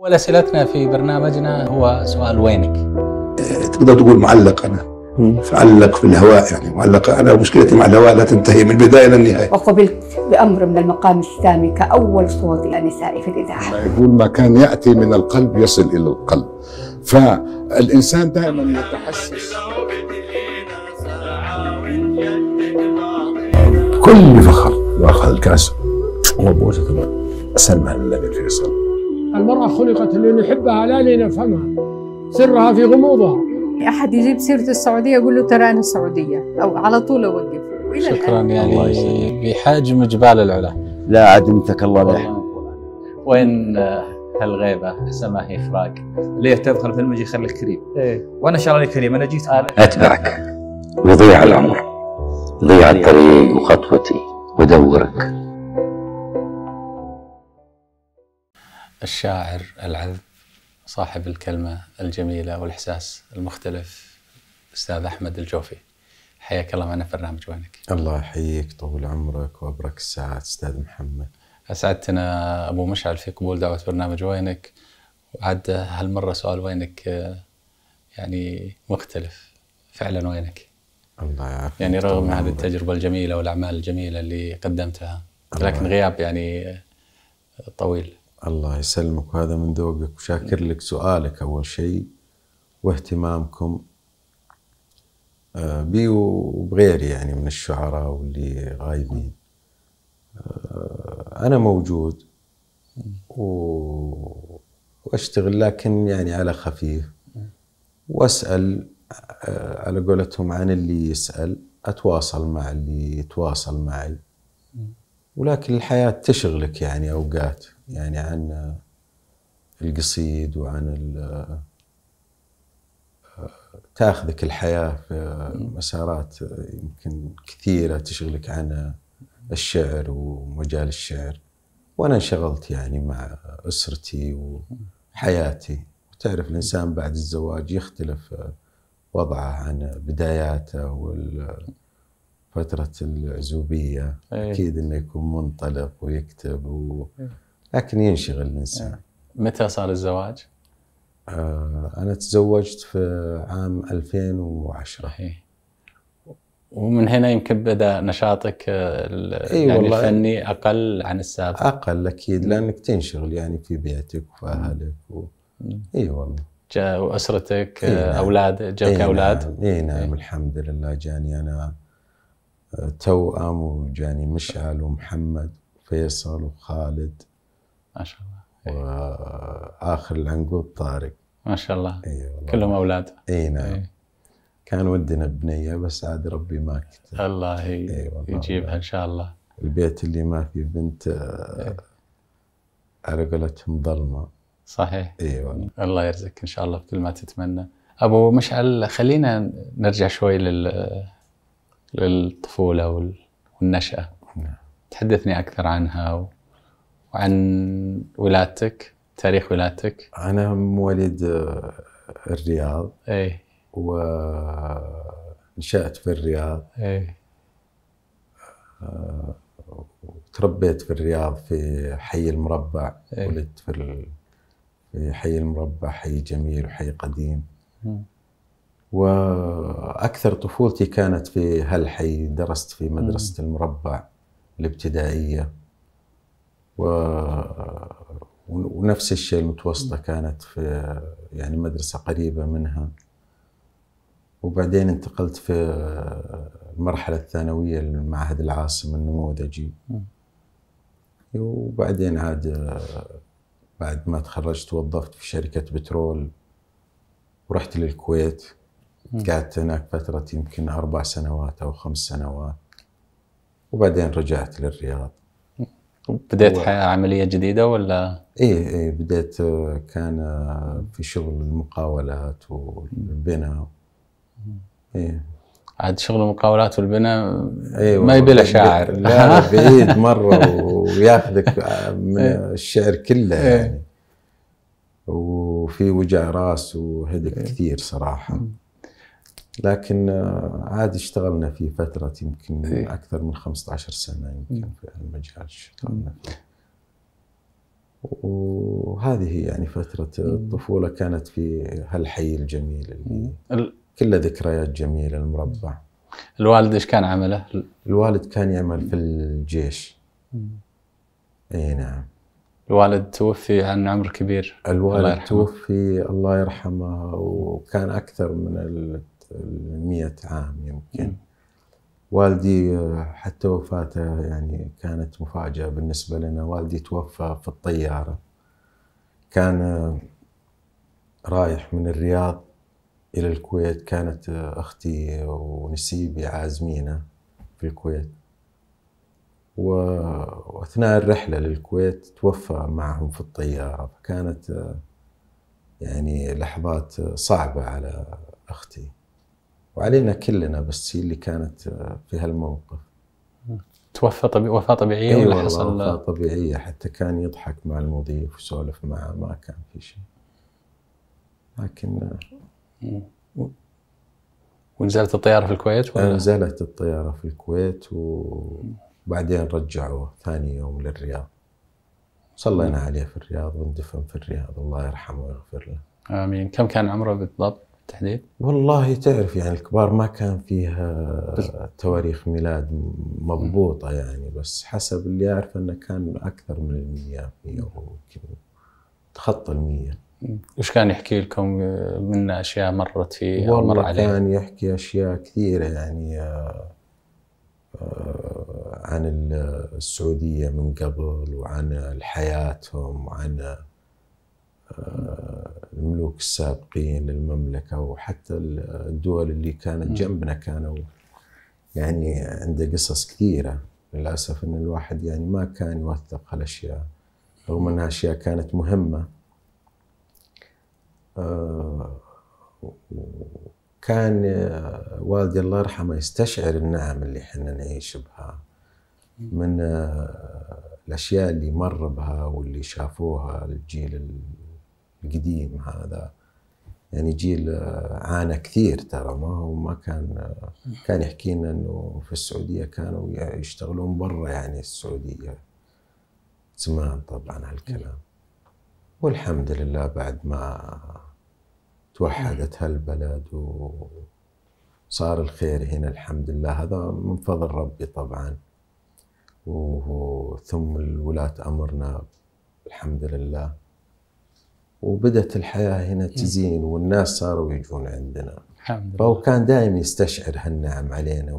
أول أسئلتنا في برنامجنا هو سؤال وينك؟ تقدر تقول معلق أنا معلق في الهواء يعني معلق أنا مشكلتي مع الهواء لا تنتهي من البداية إلى النهاية وقبلت بأمر من المقام السامي كأول صوت نسائي في الإذاعة يقول ما كان يأتي من القلب يصل إلى القلب فالإنسان دائما يتحسس كل فخر وأخذ الكأس هو وبوسة سلمان النبي الفيصل المرأة خلقت لنحبها لا لنفهمها سرها في غموضها أحد يجيب سيرة السعودية يقول له ترى أنا سعودية أو على طول أوقف شكرا يعني بحجم جبال العلا لا عدمتك الله لا وين هالغيبة سما إفراق ليه تدخل في المجي خليك كريم إيه؟ وأنا إن كريم أنا جيت أنا أتبعك ويضيع العمر ضيع الطريق وخطوتي ودورك الشاعر العذب صاحب الكلمة الجميلة والإحساس المختلف أستاذ أحمد الجوفي حياك الله معنا في برنامج وينك الله يحييك طول عمرك وأبرك الساعات أستاذ محمد أسعدتنا أبو مشعل في قبول دعوة برنامج وينك وعاد هالمرة سؤال وينك آه، يعني مختلف فعلا وينك الله يعافيك يعني رغم هذه التجربة الجميلة والأعمال الجميلة اللي قدمتها لكن غياب يعني طويل الله يسلمك وهذا من ذوقك وشاكر لك سؤالك أول شيء واهتمامكم آه، بي وبغيري يعني من الشعراء واللي غايبين آه، أنا موجود وأشتغل لكن يعني على خفيف وأسأل آه، على قولتهم عن اللي يسأل أتواصل مع اللي يتواصل معي ولكن الحياة تشغلك يعني أوقات يعني عن القصيد وعن تاخذك الحياه في مسارات يمكن كثيره تشغلك عن الشعر ومجال الشعر وانا انشغلت يعني مع اسرتي وحياتي وتعرف الانسان بعد الزواج يختلف وضعه عن بداياته وفتره العزوبيه إيه. اكيد انه يكون منطلق ويكتب و... إيه. لكن ينشغل الانسان آه. متى صار الزواج؟ آه انا تزوجت في عام 2010 صحيح ومن هنا يمكن بدا نشاطك آه، أي يعني والله الفني اقل عن السابق اقل اكيد لانك تنشغل يعني في بيتك واهلك و... اي والله جاء واسرتك إيه آه، نعم. اولاد جاك إيه اولاد نعم. اي نعم الحمد لله جاني انا توأم وجاني مشعل ومحمد وفيصل وخالد ما شاء الله إيه. واخر العنقود طارق ما شاء الله اي والله كلهم اولاد اي نعم أي. كان ودنا بنيه بس عاد ربي ما كتب الله أي يجيبها ان شاء الله البيت اللي ما فيه بنت آه، إيه. على قولتهم ظلمه صحيح اي والله الله يرزقك ان شاء الله بكل ما تتمنى ابو مشعل خلينا نرجع شوي لل للطفوله والنشاه نعم. تحدثني اكثر عنها و... وعن ولادتك تاريخ ولادتك انا مواليد آه، الرياض اي ونشأت في الرياض اي آه، تربيت في الرياض في حي المربع أي. ولدت في في حي المربع حي جميل وحي قديم م. واكثر طفولتي كانت في هالحي درست في مدرسه م. المربع الابتدائيه ونفس الشيء المتوسطة كانت في يعني مدرسة قريبة منها وبعدين انتقلت في المرحلة الثانوية لمعهد العاصمة النموذجي وبعدين عاد بعد ما تخرجت وظفت في شركة بترول ورحت للكويت قعدت هناك فترة يمكن أربع سنوات أو خمس سنوات وبعدين رجعت للرياض بديت و... حياه عمليه جديده ولا؟ ايه ايه بديت آه، كان آه، في شغل المقاولات والبناء ايه عاد شغل المقاولات والبناء أيوة ما يبي له شاعر لا بعيد مره وياخذك من إيه. الشعر كله إيه. يعني وفي وجع راس وهدك إيه. كثير صراحه لكن آه، عادي اشتغلنا فيه فترة يمكن إيه؟ أكثر من 15 سنة يمكن في المجال اشتغلنا فيه وهذه يعني فترة الطفولة كانت في هالحي الجميل اللي كله ذكريات جميلة المربع الوالد ايش كان عمله؟ الوالد كان يعمل في الجيش اي نعم الوالد توفي عن عمر كبير الوالد الله توفي الله يرحمه وكان اكثر من 100 عام يمكن والدي آه، حتى وفاته يعني كانت مفاجأة بالنسبة لنا والدي توفى في الطيارة كان آه، رايح من الرياض إلى الكويت كانت آه، أختي ونسيبي عازمينه في الكويت وأثناء الرحلة للكويت توفى معهم في الطيارة فكانت يعني لحظات صعبة على أختي وعلينا كلنا بس هي اللي كانت آه، في هالموقف توفى طبي... وفاة طبيعية أيوة ولا حصل وفاة طبيعية حتى كان يضحك مع المضيف وسولف معه ما كان في شيء لكن آه، ونزلت الطيارة في الكويت ولا؟ آه، نزلت الطيارة في الكويت وبعدين رجعوه ثاني يوم للرياض صلينا عليه في الرياض واندفن في الرياض الله يرحمه ويغفر له آمين كم كان عمره بالضبط؟ التحديد؟ والله تعرف يعني الكبار ما كان فيها تواريخ ميلاد مضبوطه يعني بس حسب اللي اعرف انه كان اكثر من المية 100 يمكن تخطى ال 100 وش كان يحكي لكم من اشياء مرت فيه او مر عليه؟ كان يحكي اشياء كثيره يعني آه، آه، عن السعوديه من قبل وعن حياتهم وعن آه، الملوك السابقين للمملكة وحتى الدول اللي كانت جنبنا كانوا يعني عنده قصص كثيرة للأسف أن الواحد يعني ما كان يوثق هالأشياء رغم أنها أشياء كانت مهمة آه، كان آه، والدي الله يرحمه يستشعر النعم اللي احنا نعيش بها من الاشياء اللي مر بها واللي شافوها الجيل القديم هذا يعني جيل آه، عانى كثير ترى ما هو ما كان آه، كان يحكي لنا انه في السعوديه كانوا يشتغلون برا يعني السعوديه زمان طبعا هالكلام والحمد لله بعد ما توحدت هالبلد وصار الخير هنا الحمد لله هذا من فضل ربي طبعا وثم ولاة أمرنا الحمد لله وبدت الحياه هنا إيه. تزين والناس صاروا يجون عندنا الحمد لله فهو كان دائما يستشعر هالنعم علينا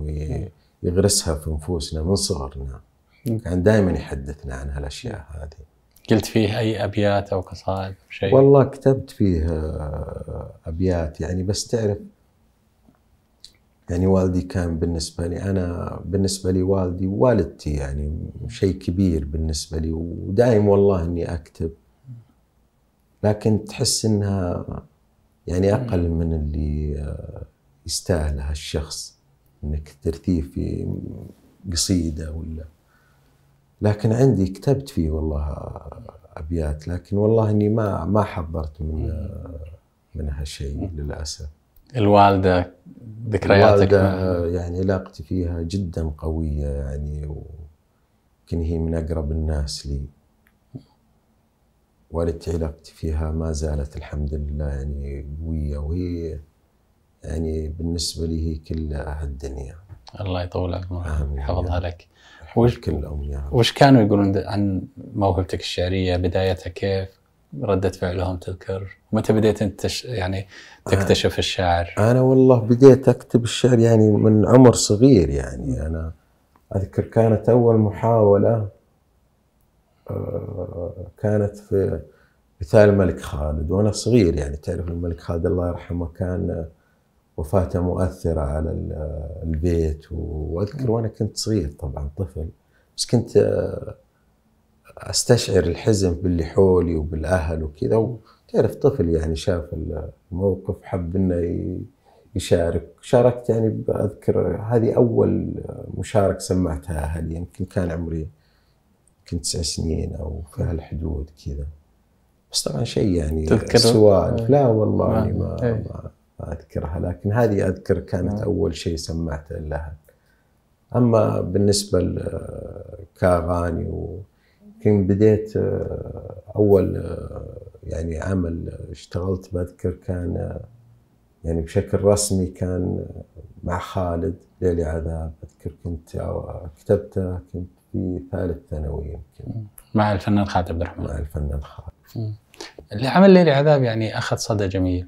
ويغرسها في نفوسنا من صغرنا إيه. كان دائما يحدثنا عن هالاشياء هذه قلت فيه اي ابيات او قصائد او شيء؟ والله كتبت فيه ابيات يعني بس تعرف يعني والدي كان بالنسبه لي انا بالنسبه لي والدي ووالدتي يعني شيء كبير بالنسبه لي ودائم والله اني اكتب لكن تحس انها يعني اقل من اللي آه، يستاهله الشخص انك ترثيه في قصيده ولا لكن عندي كتبت فيه والله آه، ابيات لكن والله اني ما ما حضرت من آه، منها شيء للاسف الوالده ذكرياتك الوالده يعني علاقتي فيها جدا قويه يعني يمكن هي من اقرب الناس لي والدتي علاقتي فيها ما زالت الحمد لله يعني قوية وهي يعني بالنسبة لي هي كلها الدنيا الله يطول عمرك يحفظها لك وش كل أمنية وش كانوا يقولون عن موهبتك الشعرية بدايتها كيف ردة فعلهم تذكر متى بديت انت يعني تكتشف الشعر انا والله بديت اكتب الشعر يعني من عمر صغير يعني انا اذكر كانت اول محاوله آه، كانت في مثال الملك خالد وانا صغير يعني تعرف الملك خالد الله يرحمه كان وفاته مؤثره على البيت واذكر وانا كنت صغير طبعا طفل بس كنت آه، استشعر الحزن باللي حولي وبالاهل وكذا وتعرف طفل يعني شاف الموقف حب انه يشارك شاركت يعني اذكر هذه اول مشاركه سمعتها اهلي يمكن يعني كان عمري يمكن تسع سنين او في هالحدود كذا بس طبعا شيء يعني سوالف إيه. لا والله نعم. يعني ما, ما, إيه. ما, اذكرها لكن هذه اذكر كانت ما. نعم. اول شيء سمعته لها اما بالنسبه كاغاني يمكن بديت آه، اول آه، يعني عمل اشتغلت بذكر كان آه، يعني بشكل رسمي كان مع خالد ليلي عذاب اذكر كنت كتبته كنت في ثالث ثانوي يمكن مع الفنان خالد عبد الرحمن مع الفنان خالد العمل ليلي عذاب يعني اخذ صدى جميل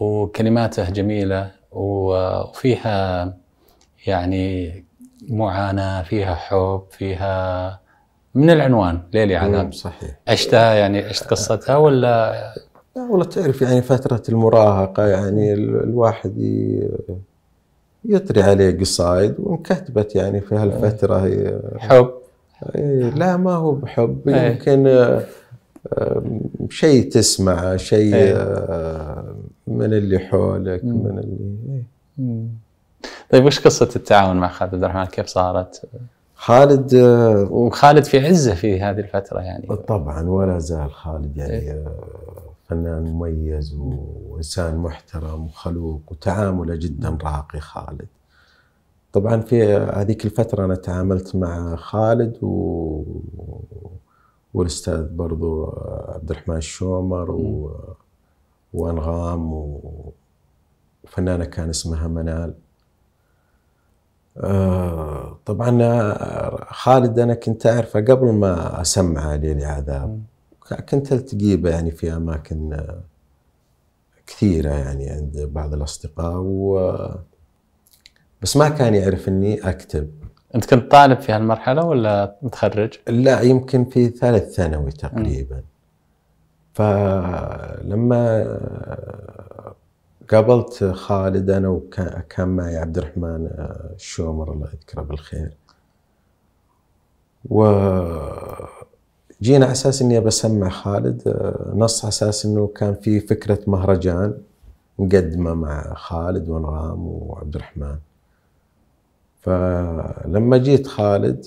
وكلماته جميله وفيها يعني معاناه فيها حب فيها من العنوان ليلي عذاب صحيح عشتها يعني عشت قصتها ولا لا والله تعرف يعني فترة المراهقة يعني الواحد يطري عليه قصايد وانكتبت يعني في هالفتره هي حب لا ما هو بحب يمكن آه، شيء تسمعه شيء آه، من اللي حولك من اللي طيب وش قصه التعاون مع خالد عبد الرحمن كيف صارت؟ خالد آه، وخالد في عزه في هذه الفتره يعني طبعا ولا زال خالد يعني فنان مميز وانسان محترم وخلوق وتعامله جدا راقي خالد طبعا في هذيك الفترة أنا تعاملت مع خالد و... والأستاذ برضو عبد الرحمن الشومر و... وأنغام و... وفنانة كان اسمها منال آه، طبعا خالد أنا كنت أعرفه قبل ما أسمعه ليلي عذاب كنت التقي يعني في اماكن آه, كثيره يعني عند بعض الاصدقاء و آه, بس ما كان يعرف اني اكتب انت كنت طالب في هالمرحله ولا متخرج لا يمكن في ثالث ثانوي تقريبا م. فلما آه, قابلت خالد انا وكان معي عبد الرحمن الشومر الله يذكره بالخير و جينا على اساس اني بسمع خالد آه، نص على اساس انه كان في فكره مهرجان مقدمه مع خالد ونرام وعبد الرحمن فلما جيت خالد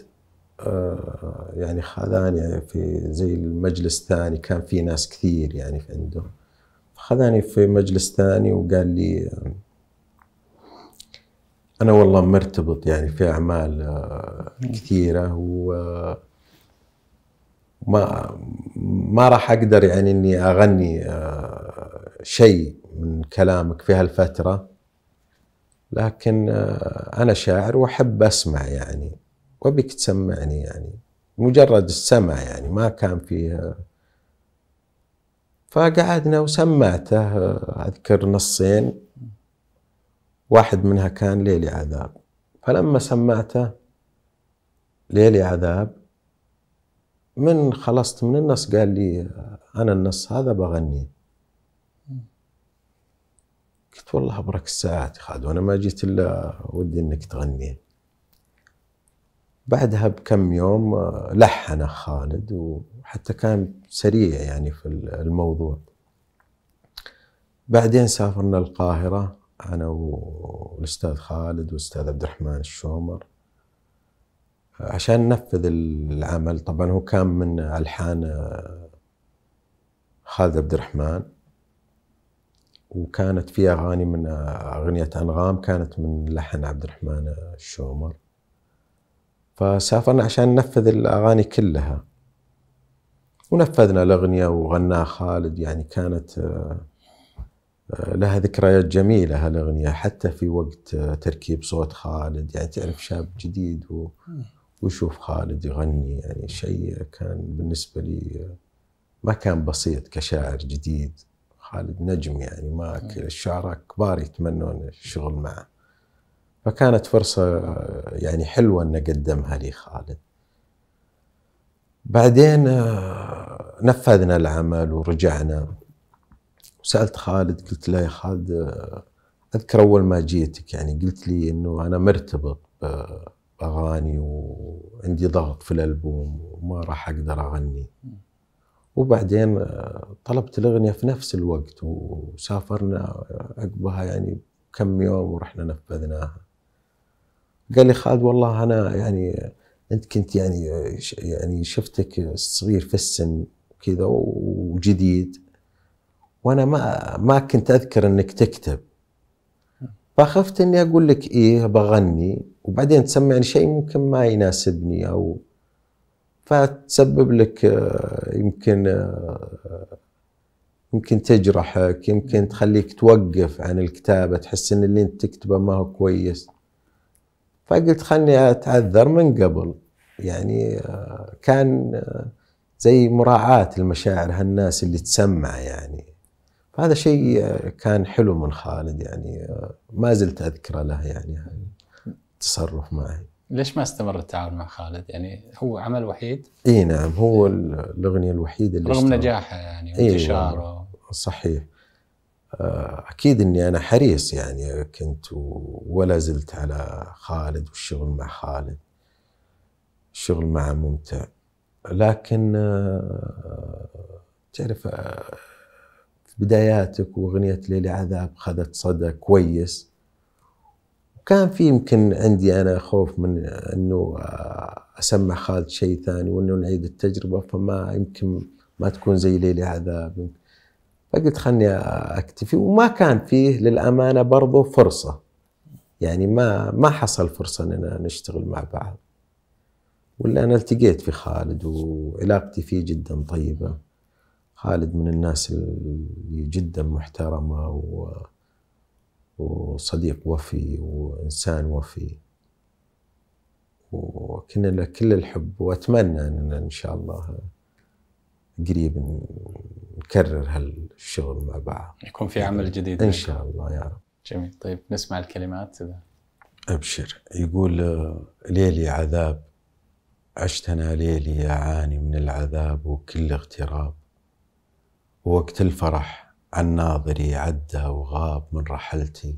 آه، يعني خذاني في زي المجلس ثاني كان في ناس كثير يعني في عنده فخذاني في مجلس ثاني وقال لي انا والله مرتبط يعني في اعمال آه، كثيره و ما ما راح اقدر يعني اني اغني آه، شيء من كلامك في هالفتره لكن آه، انا شاعر واحب اسمع يعني وابيك تسمعني يعني مجرد السمع يعني ما كان فيه آه، فقعدنا وسمعته اذكر نصين واحد منها كان ليلي عذاب فلما سمعته ليلي عذاب من خلصت من النص قال لي انا النص هذا بغني قلت والله ابرك الساعات خالد وانا ما جيت الا ودي انك تغني بعدها بكم يوم آه، لحن خالد وحتى كان سريع يعني في الموضوع بعدين سافرنا القاهرة أنا والأستاذ خالد والأستاذ عبد الرحمن الشومر عشان ننفذ العمل طبعا هو كان من الحان آه، خالد عبد الرحمن وكانت في اغاني من آه، اغنيه انغام كانت من لحن عبد الرحمن آه، الشومر فسافرنا عشان ننفذ الاغاني كلها ونفذنا الاغنيه وغناها خالد يعني كانت لها ذكريات جميلة هالأغنية حتى في وقت تركيب صوت خالد يعني تعرف شاب جديد و ويشوف خالد يغني يعني شيء كان بالنسبة لي ما كان بسيط كشاعر جديد خالد نجم يعني ما الشعراء كبار يتمنون الشغل معه فكانت فرصة يعني حلوة أن أقدمها لي خالد بعدين آه، نفذنا العمل ورجعنا وسألت خالد قلت له يا خالد آه، أذكر أول ما جيتك يعني قلت لي أنه أنا مرتبط اغاني وعندي ضغط في الالبوم وما راح اقدر اغني وبعدين آه، طلبت الاغنيه في نفس الوقت وسافرنا آه، عقبها يعني كم يوم ورحنا نفذناها قال لي خالد والله انا يعني آه، انت كنت يعني يعني شفتك صغير في السن وكذا وجديد وانا ما ما كنت اذكر انك تكتب فخفت اني اقول لك ايه بغني وبعدين تسمعني شيء ممكن ما يناسبني او فتسبب لك آه، يمكن آه، آه، يمكن تجرحك يمكن تخليك توقف عن الكتابة تحس ان اللي انت تكتبه ما هو كويس فقلت خلني اتعذر من قبل يعني كان زي مراعاة المشاعر هالناس اللي تسمع يعني فهذا شيء كان حلو من خالد يعني ما زلت اذكره له يعني التصرف معي ليش ما استمر التعاون مع خالد؟ يعني هو عمل وحيد؟ اي نعم هو الاغنيه الوحيده اللي رغم نجاحها يعني وانتشاره إيه صحيح آه، اكيد اني انا حريص يعني كنت ولا زلت على خالد والشغل مع خالد الشغل معه ممتع لكن آه، تعرف آه، في بداياتك واغنيه ليلي عذاب خذت صدى كويس كان في يمكن عندي انا خوف من انه آه، اسمع خالد شيء ثاني وانه نعيد التجربه فما يمكن ما تكون زي ليلي عذاب فقلت خلني اكتفي وما كان فيه للامانه برضه فرصه يعني ما ما حصل فرصه اننا نشتغل مع بعض ولا انا التقيت في خالد وعلاقتي فيه جدا طيبه خالد من الناس اللي جدا محترمه و وصديق وفي وإنسان وفي وكنا له كل الحب وأتمنى أننا إن شاء الله قريب نكرر هالشغل مع بعض يكون في عمل جديد إن شاء الله يا رب جميل طيب نسمع الكلمات إذا أبشر يقول ليلي عذاب عشت أنا ليلي أعاني من العذاب وكل اغتراب ووقت الفرح عن ناظري عدى وغاب من رحلتي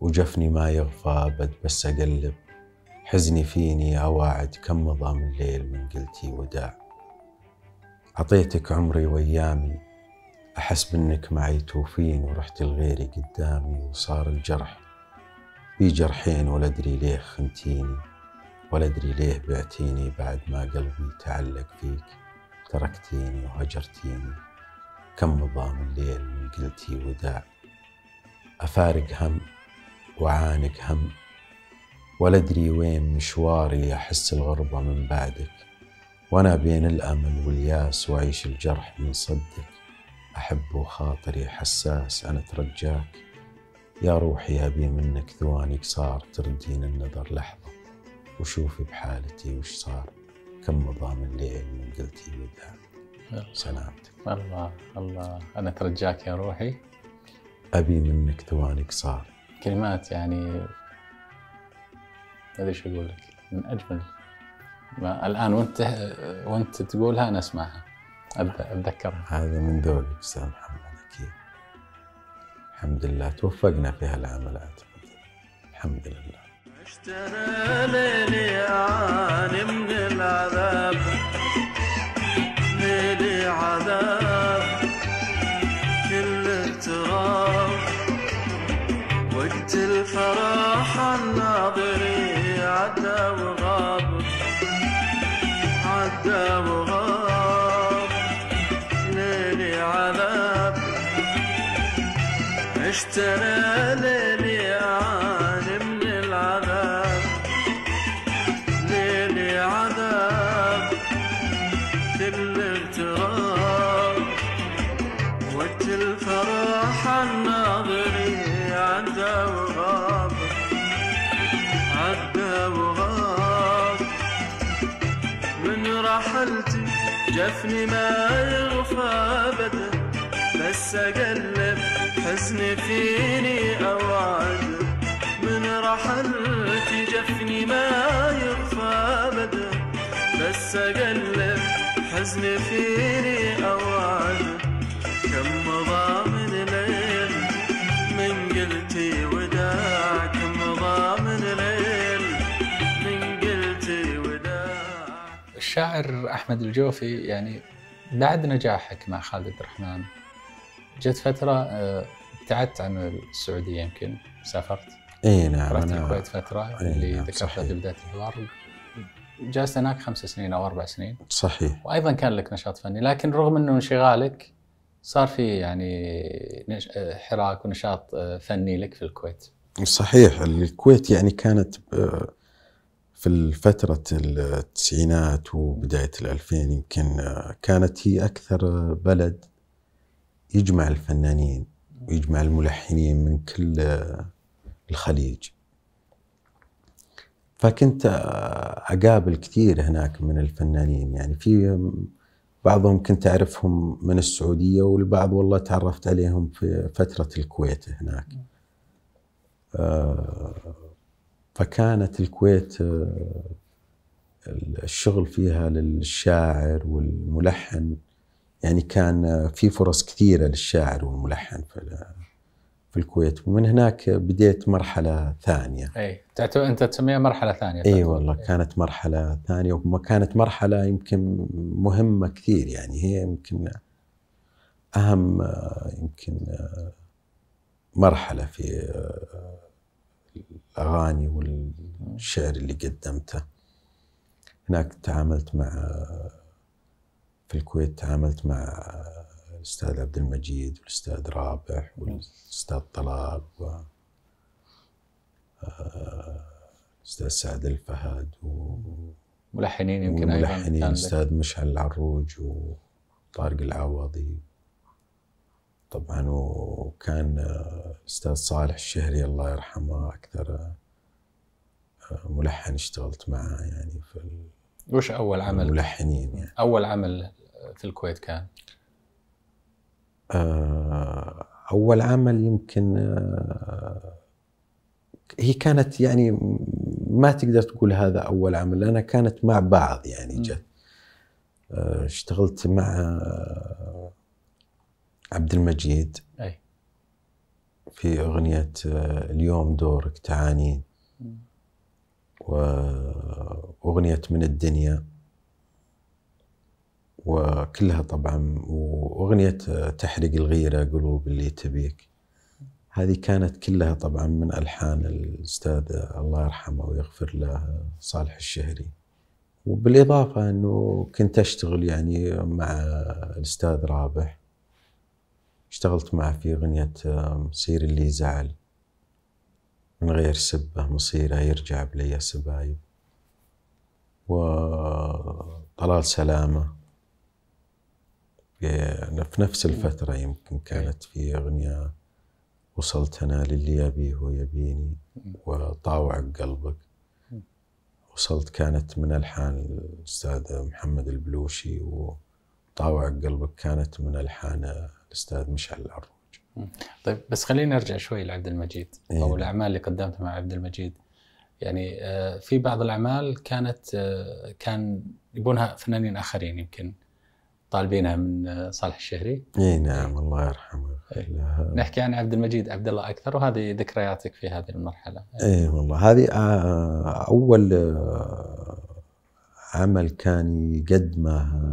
وجفني ما يغفى أبد بس أقلب حزني فيني أواعد كم مضى من ليل من قلتي وداع عطيتك عمري وأيامي أحس بأنك معي توفين ورحت لغيري قدامي وصار الجرح في جرحين ولا أدري ليه خنتيني ولا أدري ليه بعتيني بعد ما قلبي تعلق فيك تركتيني وهجرتيني كم نظام الليل من قلتي وداع أفارق هم وعانق هم ولا أدري وين مشواري أحس الغربة من بعدك وأنا بين الأمل والياس وأعيش الجرح من صدك أحب وخاطري حساس أنا أترجاك يا روحي أبي منك ثواني قصار تردين النظر لحظة وشوفي بحالتي وش صار كم مضى من ليل من قلتي وداع سلامتك الله الله أنا أترجاك يا روحي أبي منك ثواني قصار كلمات يعني ادري شو اقول لك من اجمل ما الان وانت وانت تقولها انا اسمعها اتذكرها هذا من ذولك استاذ محمد اكيد الحمد لله توفقنا في هالعمل اعتقد الحمد لله اشترى ليلي اعاني من العذاب وغاب عدى وغاب ليلي عذاب اشترى ليلي شافني ما يغفى ابدا بس اقلب حزني فيني اوعد من رحلتي جفني ما يغفى ابدا بس اقلب حزني فيني الشاعر أحمد الجوفي يعني بعد نجاحك مع خالد الرحمن جت فترة آه، ابتعدت عن السعودية يمكن سافرت اي نعم رحت الكويت فترة إيه اللي نعم ذكرتها في بداية الحوار جلست هناك خمس سنين أو أربع سنين صحيح وأيضا كان لك نشاط فني لكن رغم أنه انشغالك صار في يعني آه، حراك ونشاط آه، فني لك في الكويت صحيح الكويت يعني كانت في فترة التسعينات وبداية الألفين يمكن آه، كانت هي أكثر بلد يجمع الفنانين ويجمع الملحنين من كل آه، الخليج فكنت آه، أقابل كثير هناك من الفنانين يعني في بعضهم كنت أعرفهم من السعودية والبعض والله تعرفت عليهم في فترة الكويت هناك آه فكانت الكويت آه، الشغل فيها للشاعر والملحن يعني كان آه، في فرص كثيره للشاعر والملحن في في الكويت ومن هناك بديت مرحله ثانيه اي انت تسميها مرحله ثانيه اي والله كانت مرحله ثانيه وما كانت مرحله يمكن مهمه كثير يعني هي يمكن اهم آه، يمكن مرحله في الاغاني والشعر اللي قدمته هناك تعاملت مع في الكويت تعاملت مع الاستاذ عبد المجيد والاستاذ رابح والاستاذ طلال و آه، الاستاذ سعد الفهد و ملحنين يمكن ايضا ملحنين الاستاذ مشعل العروج وطارق العوضي طبعا وكان آه، أستاذ صالح الشهري الله يرحمه أكثر آه، ملحن اشتغلت معه يعني في وش أول عمل؟ ملحنين يعني أول عمل في الكويت كان؟ آه، أول عمل يمكن هي كانت يعني ما تقدر تقول هذا أول عمل لأنها كانت مع بعض يعني جت اشتغلت مع عبد المجيد اي في اغنيه آه، اليوم دورك تعانين واغنيه من الدنيا وكلها طبعا واغنيه آه، تحرق الغيره قلوب اللي تبيك هذه كانت كلها طبعا من الحان الاستاذ آه، الله يرحمه ويغفر له صالح الشهري وبالاضافه انه كنت اشتغل يعني مع الاستاذ رابح اشتغلت معه في أغنية مصير اللي زعل من غير سبه مصيره يرجع بلي سبايب وطلال سلامة في نفس الفترة يمكن إيه. كانت في أغنية وصلت أنا للي يبيه ويبيني وطاوع قلبك وصلت كانت من ألحان الأستاذ محمد البلوشي وطاوع قلبك كانت من ألحان الاستاذ مشعل العروج. طيب بس خلينا نرجع شوي لعبد المجيد إيه؟ او الاعمال اللي قدمتها مع عبد المجيد. يعني آه، في بعض الاعمال كانت آه، كان يبونها فنانين اخرين يمكن طالبينها من آه، صالح الشهري. اي نعم الله يرحمه. إيه. نحكي عن عبد المجيد عبد الله اكثر وهذه ذكرياتك في هذه المرحله. اي والله هذه اول عمل كان يقدمه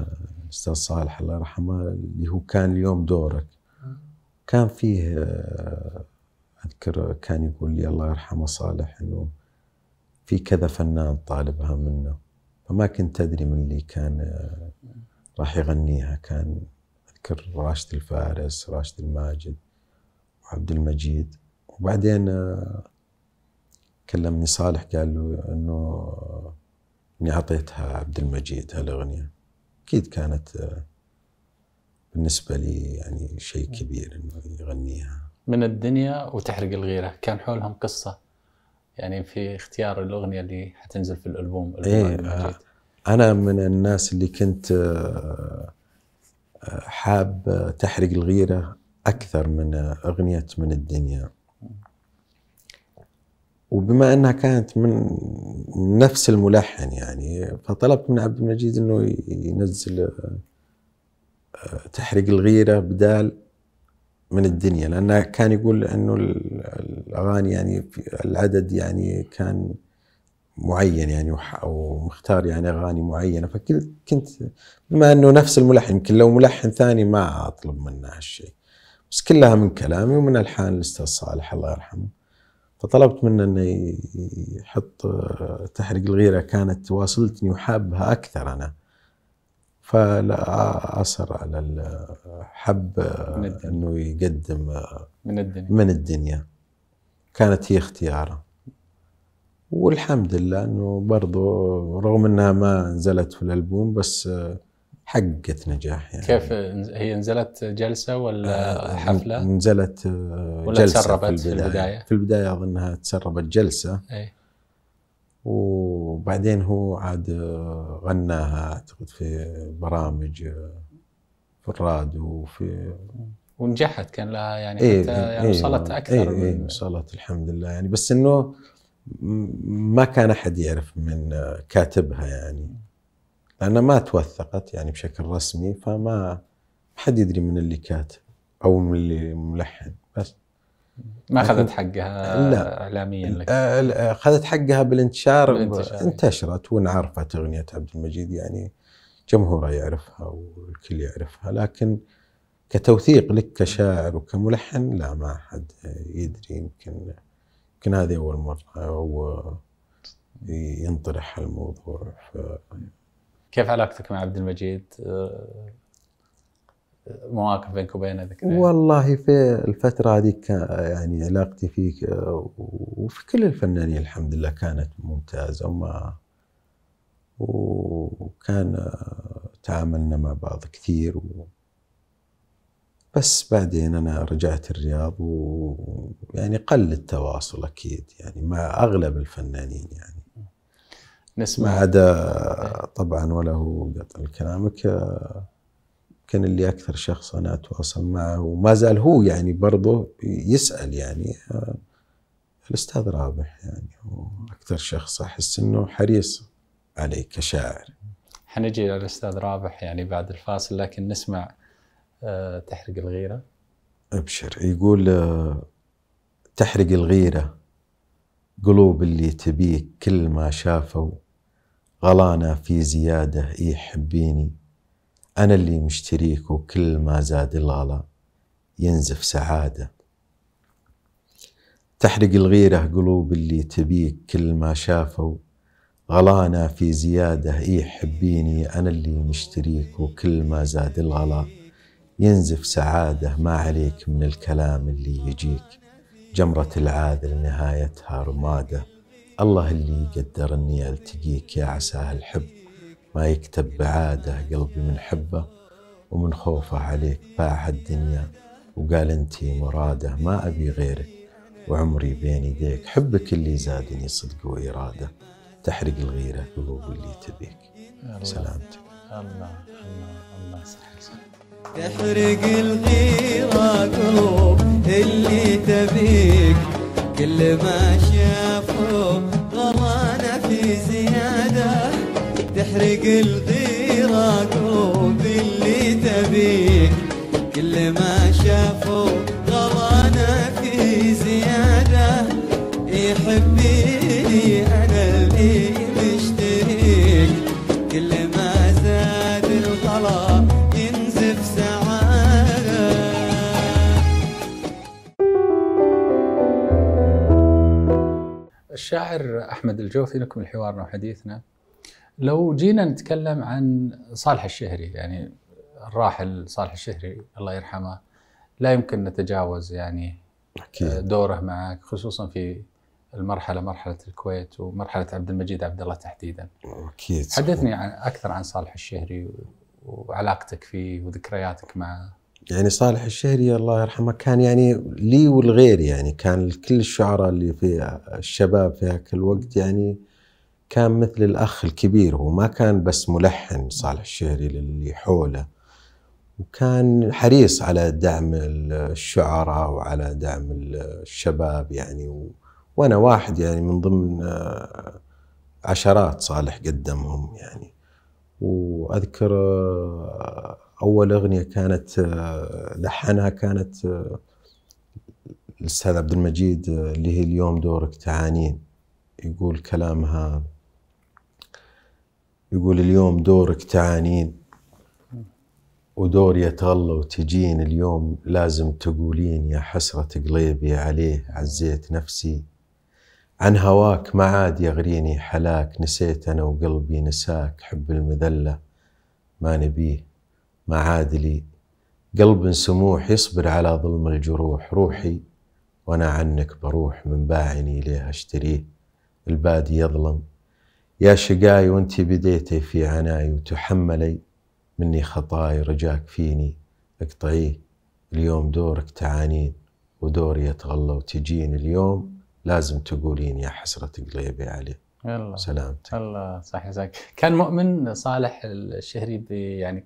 الاستاذ صالح الله يرحمه اللي هو كان اليوم دورك كان فيه آه، اذكر كان يقول لي الله يرحمه صالح انه في كذا فنان طالبها منه فما كنت ادري من اللي كان آه، راح يغنيها كان اذكر راشد الفارس راشد الماجد وعبد المجيد وبعدين آه، كلمني صالح قال له انه اني اعطيتها عبد المجيد هالاغنيه اكيد كانت آه، بالنسبه لي يعني شيء كبير انه يغنيها من الدنيا وتحرق الغيره كان حولهم قصه يعني في اختيار الاغنيه اللي حتنزل في الالبوم, الألبوم إيه آه، انا من الناس اللي كنت آه، حاب تحرق الغيره اكثر من اغنيه من الدنيا وبما انها كانت من نفس الملحن يعني فطلبت من عبد المجيد انه ينزل آه، تحرق الغيره بدال من الدنيا لانه كان يقول انه الاغاني يعني العدد يعني كان معين يعني ومختار يعني اغاني معينه فكنت كنت بما انه نفس الملحن يمكن لو ملحن ثاني ما اطلب منه هالشيء بس كلها من كلامي ومن الحان الاستاذ صالح الله يرحمه فطلبت منه انه يحط آه، تحرق الغيره كانت واصلتني وحابها اكثر انا فلا آه، اصر على آه، حب انه يقدم من الدنيا من الدنيا كانت هي اختياره والحمد لله انه برضو رغم انها ما نزلت في الالبوم بس حقة نجاح يعني كيف هي نزلت جلسة ولا آه، حفلة؟ نزلت آه، ولا جلسة تسربت في البداية, في البداية؟ في البداية أظنها تسربت جلسة أي. وبعدين هو عاد آه، غناها أعتقد في برامج في الراديو وفي ونجحت كان لها يعني إيه حتى يعني إيه يعني وصلت أكثر إيه إيه وصلت الحمد لله يعني بس إنه ما كان أحد يعرف من كاتبها يعني لأنها ما توثقت يعني بشكل رسمي فما حد يدري من اللي كاتب أو من اللي ملحن بس ما اخذت حقها لا. اعلاميا لك آه، اخذت حقها بالانتشار, بالانتشار انتشرت وانعرفت اغنيه عبد المجيد يعني جمهوره يعرفها والكل يعرفها لكن كتوثيق لك كشاعر وكملحن لا ما حد يدري يمكن يمكن هذه اول مره هو ينطرح الموضوع كيف علاقتك مع عبد المجيد؟ آه، مواقف بينك وبينه ذيك والله في الفترة هذيك يعني علاقتي فيه آه، وفي كل الفنانين الحمد لله كانت ممتازة وما وكان آه، تعاملنا مع بعض كثير و بس بعدين انا رجعت الرياض ويعني قل التواصل اكيد يعني مع اغلب الفنانين يعني نسمع ما عدا طبعا ولا هو قطع كلامك آه، كان اللي اكثر شخص انا اتواصل معه وما زال هو يعني برضه يسال يعني آه، الاستاذ رابح يعني هو اكثر شخص احس انه حريص علي كشاعر حنجي للاستاذ رابح يعني بعد الفاصل لكن نسمع آه، تحرق الغيره ابشر يقول تحرق الغيره قلوب اللي تبيك كل ما شافوا غلانا في زيادة إيه حبيني أنا اللي مشتريك وكل ما زاد الغلا ينزف سعادة تحرق الغيرة قلوب اللي تبيك كل ما شافوا غلانا في زيادة إيه حبيني أنا اللي مشتريك وكل ما زاد الغلا ينزف سعادة ما عليك من الكلام اللي يجيك جمرة العاذل نهايتها رماده الله اللي قدر اني التقيك يا عساه الحب ما يكتب بعاده قلبي من حبه ومن خوفه عليك باع الدنيا وقال انت مراده ما ابي غيرك وعمري بين يديك حبك اللي زادني صدق واراده تحرق الغيره قلوب اللي تبيك سلامتك الله الله الله صحيح, صحيح. تحرق الغيره قلوب اللي تبيك كل ما شافوا تقل غيرك وباللي تبيه كل ما شافوا غلانك زيادة يحبني أنا اللي مشتريك كل ما زاد الغلا ينزف سعادة الشاعر أحمد الجوفي لكم الحوار وحديثنا لو جينا نتكلم عن صالح الشهري يعني الراحل صالح الشهري الله يرحمه لا يمكن نتجاوز يعني أكيد. دوره معك خصوصا في المرحله مرحله الكويت ومرحله عبد المجيد عبد الله تحديدا اكيد حدثني عن اكثر عن صالح الشهري وعلاقتك فيه وذكرياتك معه يعني صالح الشهري الله يرحمه كان يعني لي والغير يعني كان كل الشعراء اللي في الشباب في هاك الوقت يعني كان مثل الأخ الكبير هو ما كان بس ملحن صالح الشهري للي حوله وكان حريص على دعم الشعراء وعلى دعم الشباب يعني و... وأنا واحد يعني من ضمن آه، عشرات صالح قدمهم يعني وأذكر آه، أول أغنية كانت آه، لحنها كانت الأستاذ عبد المجيد اللي هي اليوم دورك تعانين يقول كلامها يقول اليوم دورك تعانين ودور يتغلى وتجين اليوم لازم تقولين يا حسرة قليبي عليه عزيت نفسي عن هواك ما عاد يغريني حلاك نسيت أنا وقلبي نساك حب المذلة ما نبيه ما عاد لي قلب سموح يصبر على ظلم الجروح روحي وأنا عنك بروح من باعني ليه أشتريه البادي يظلم يا شقاي وانت بديتي في عناي وتحملي مني خطاي رجاك فيني اقطعيه اليوم دورك تعانين ودوري اتغلى وتجين اليوم لازم تقولين يا حسرة قليبي علي الله سلامتك الله صح يسعدك كان مؤمن صالح الشهري يعني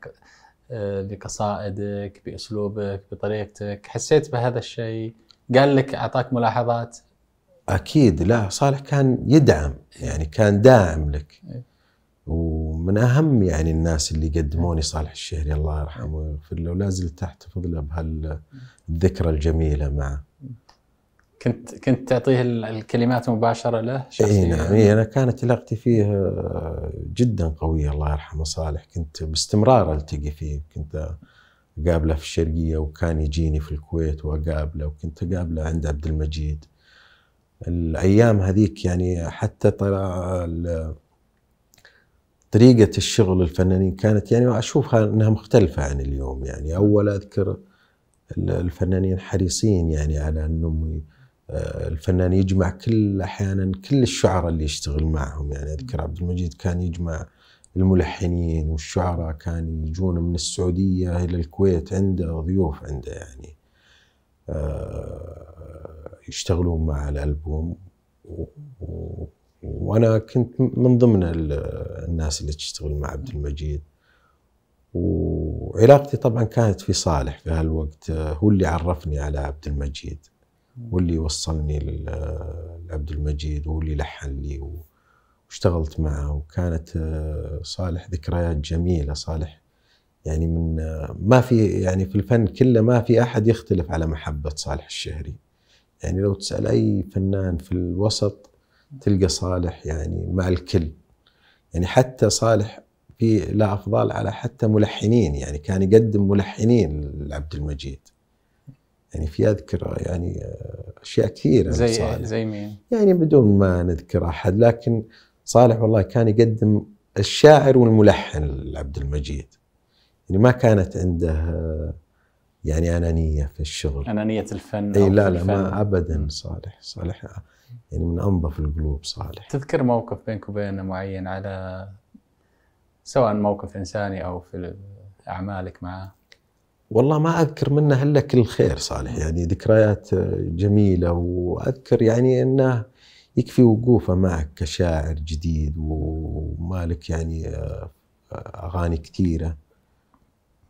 آه، بقصائدك باسلوبك بطريقتك حسيت بهذا الشيء قال لك اعطاك ملاحظات اكيد لا صالح كان يدعم يعني كان داعم لك إيه. ومن اهم يعني الناس اللي قدموني صالح الشهري الله يرحمه ويغفر له ولا زلت احتفظ له بهالذكرى الجميله معه كنت كنت تعطيه الكلمات مباشره له شخصيا نعم، اي نعم انا كانت علاقتي فيه آه، جدا قويه الله يرحمه صالح كنت باستمرار التقي فيه كنت اقابله في الشرقيه وكان يجيني في الكويت واقابله وكنت اقابله عند عبد المجيد الايام هذيك يعني حتى طلع طريقة الشغل الفنانين كانت يعني أشوفها أنها مختلفة عن اليوم يعني أول أذكر الفنانين حريصين يعني على أنهم آه الفنان يجمع كل أحيانا كل الشعراء اللي يشتغل معهم يعني أذكر عبد المجيد كان يجمع الملحنين والشعراء كان يجون من السعودية إلى الكويت عنده ضيوف عنده يعني آه يشتغلون مع الالبوم و... و... وانا كنت من ضمن ال... الناس اللي تشتغل مع عبد المجيد وعلاقتي طبعا كانت في صالح في هالوقت هو اللي عرفني على عبد المجيد واللي وصلني لعبد المجيد واللي اللي لحن لي واشتغلت معه وكانت آه، صالح ذكريات جميله صالح يعني من آه، ما في يعني في الفن كله ما في احد يختلف على محبه صالح الشهري يعني لو تسال اي فنان في الوسط تلقى صالح يعني مع الكل يعني حتى صالح في لا افضال على حتى ملحنين يعني كان يقدم ملحنين لعبد المجيد يعني في اذكر يعني اشياء كثيره زي إيه؟ صالح. زي مين؟ يعني بدون ما نذكر احد لكن صالح والله كان يقدم الشاعر والملحن لعبد المجيد يعني ما كانت عنده يعني انانيه في الشغل انانيه الفن اي لا لا ما ابدا صالح صالح يعني من انظف القلوب صالح تذكر موقف بينك وبين معين على سواء موقف انساني او في اعمالك معه والله ما اذكر منه الا كل خير صالح يعني ذكريات جميله واذكر يعني انه يكفي وقوفه معك كشاعر جديد ومالك يعني آه، آه، اغاني كثيره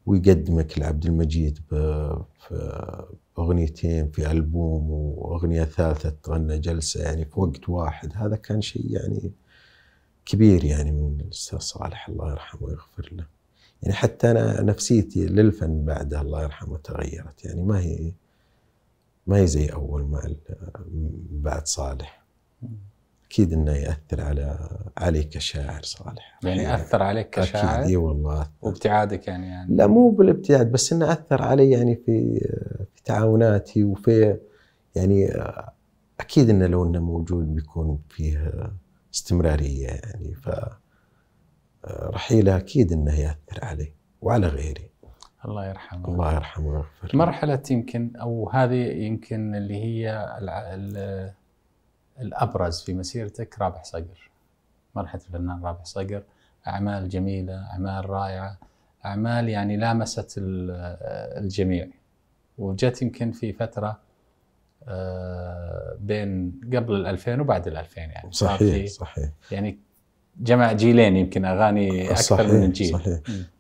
ويقدمك لعبد المجيد باغنيتين في البوم واغنيه ثالثه تغنى جلسه يعني في وقت واحد هذا كان شيء يعني كبير يعني من الاستاذ صالح الله يرحمه ويغفر له. يعني حتى انا نفسيتي للفن بعده الله يرحمه تغيرت يعني ما هي ما هي زي اول ما بعد صالح. اكيد انه ياثر على عليك كشاعر صالح يعني اثر عليك كشاعر اكيد اي والله أثر. وابتعادك يعني, يعني لا مو بالابتعاد بس انه اثر علي يعني في في تعاوناتي وفي يعني اكيد انه لو انه موجود بيكون فيه استمراريه يعني ف رحيله اكيد انه ياثر علي وعلى غيري الله يرحمه الله يرحمه ويغفر مرحله يمكن او هذه يمكن اللي هي الابرز في مسيرتك رابح صقر مرحله الفنان رابح صقر اعمال جميله اعمال رائعه اعمال يعني لامست الجميع وجت يمكن في فتره آه، بين قبل ال2000 وبعد ال2000 يعني صحيح صحيح يعني جمع جيلين يمكن اغاني اكثر صحيح من جيل صحيح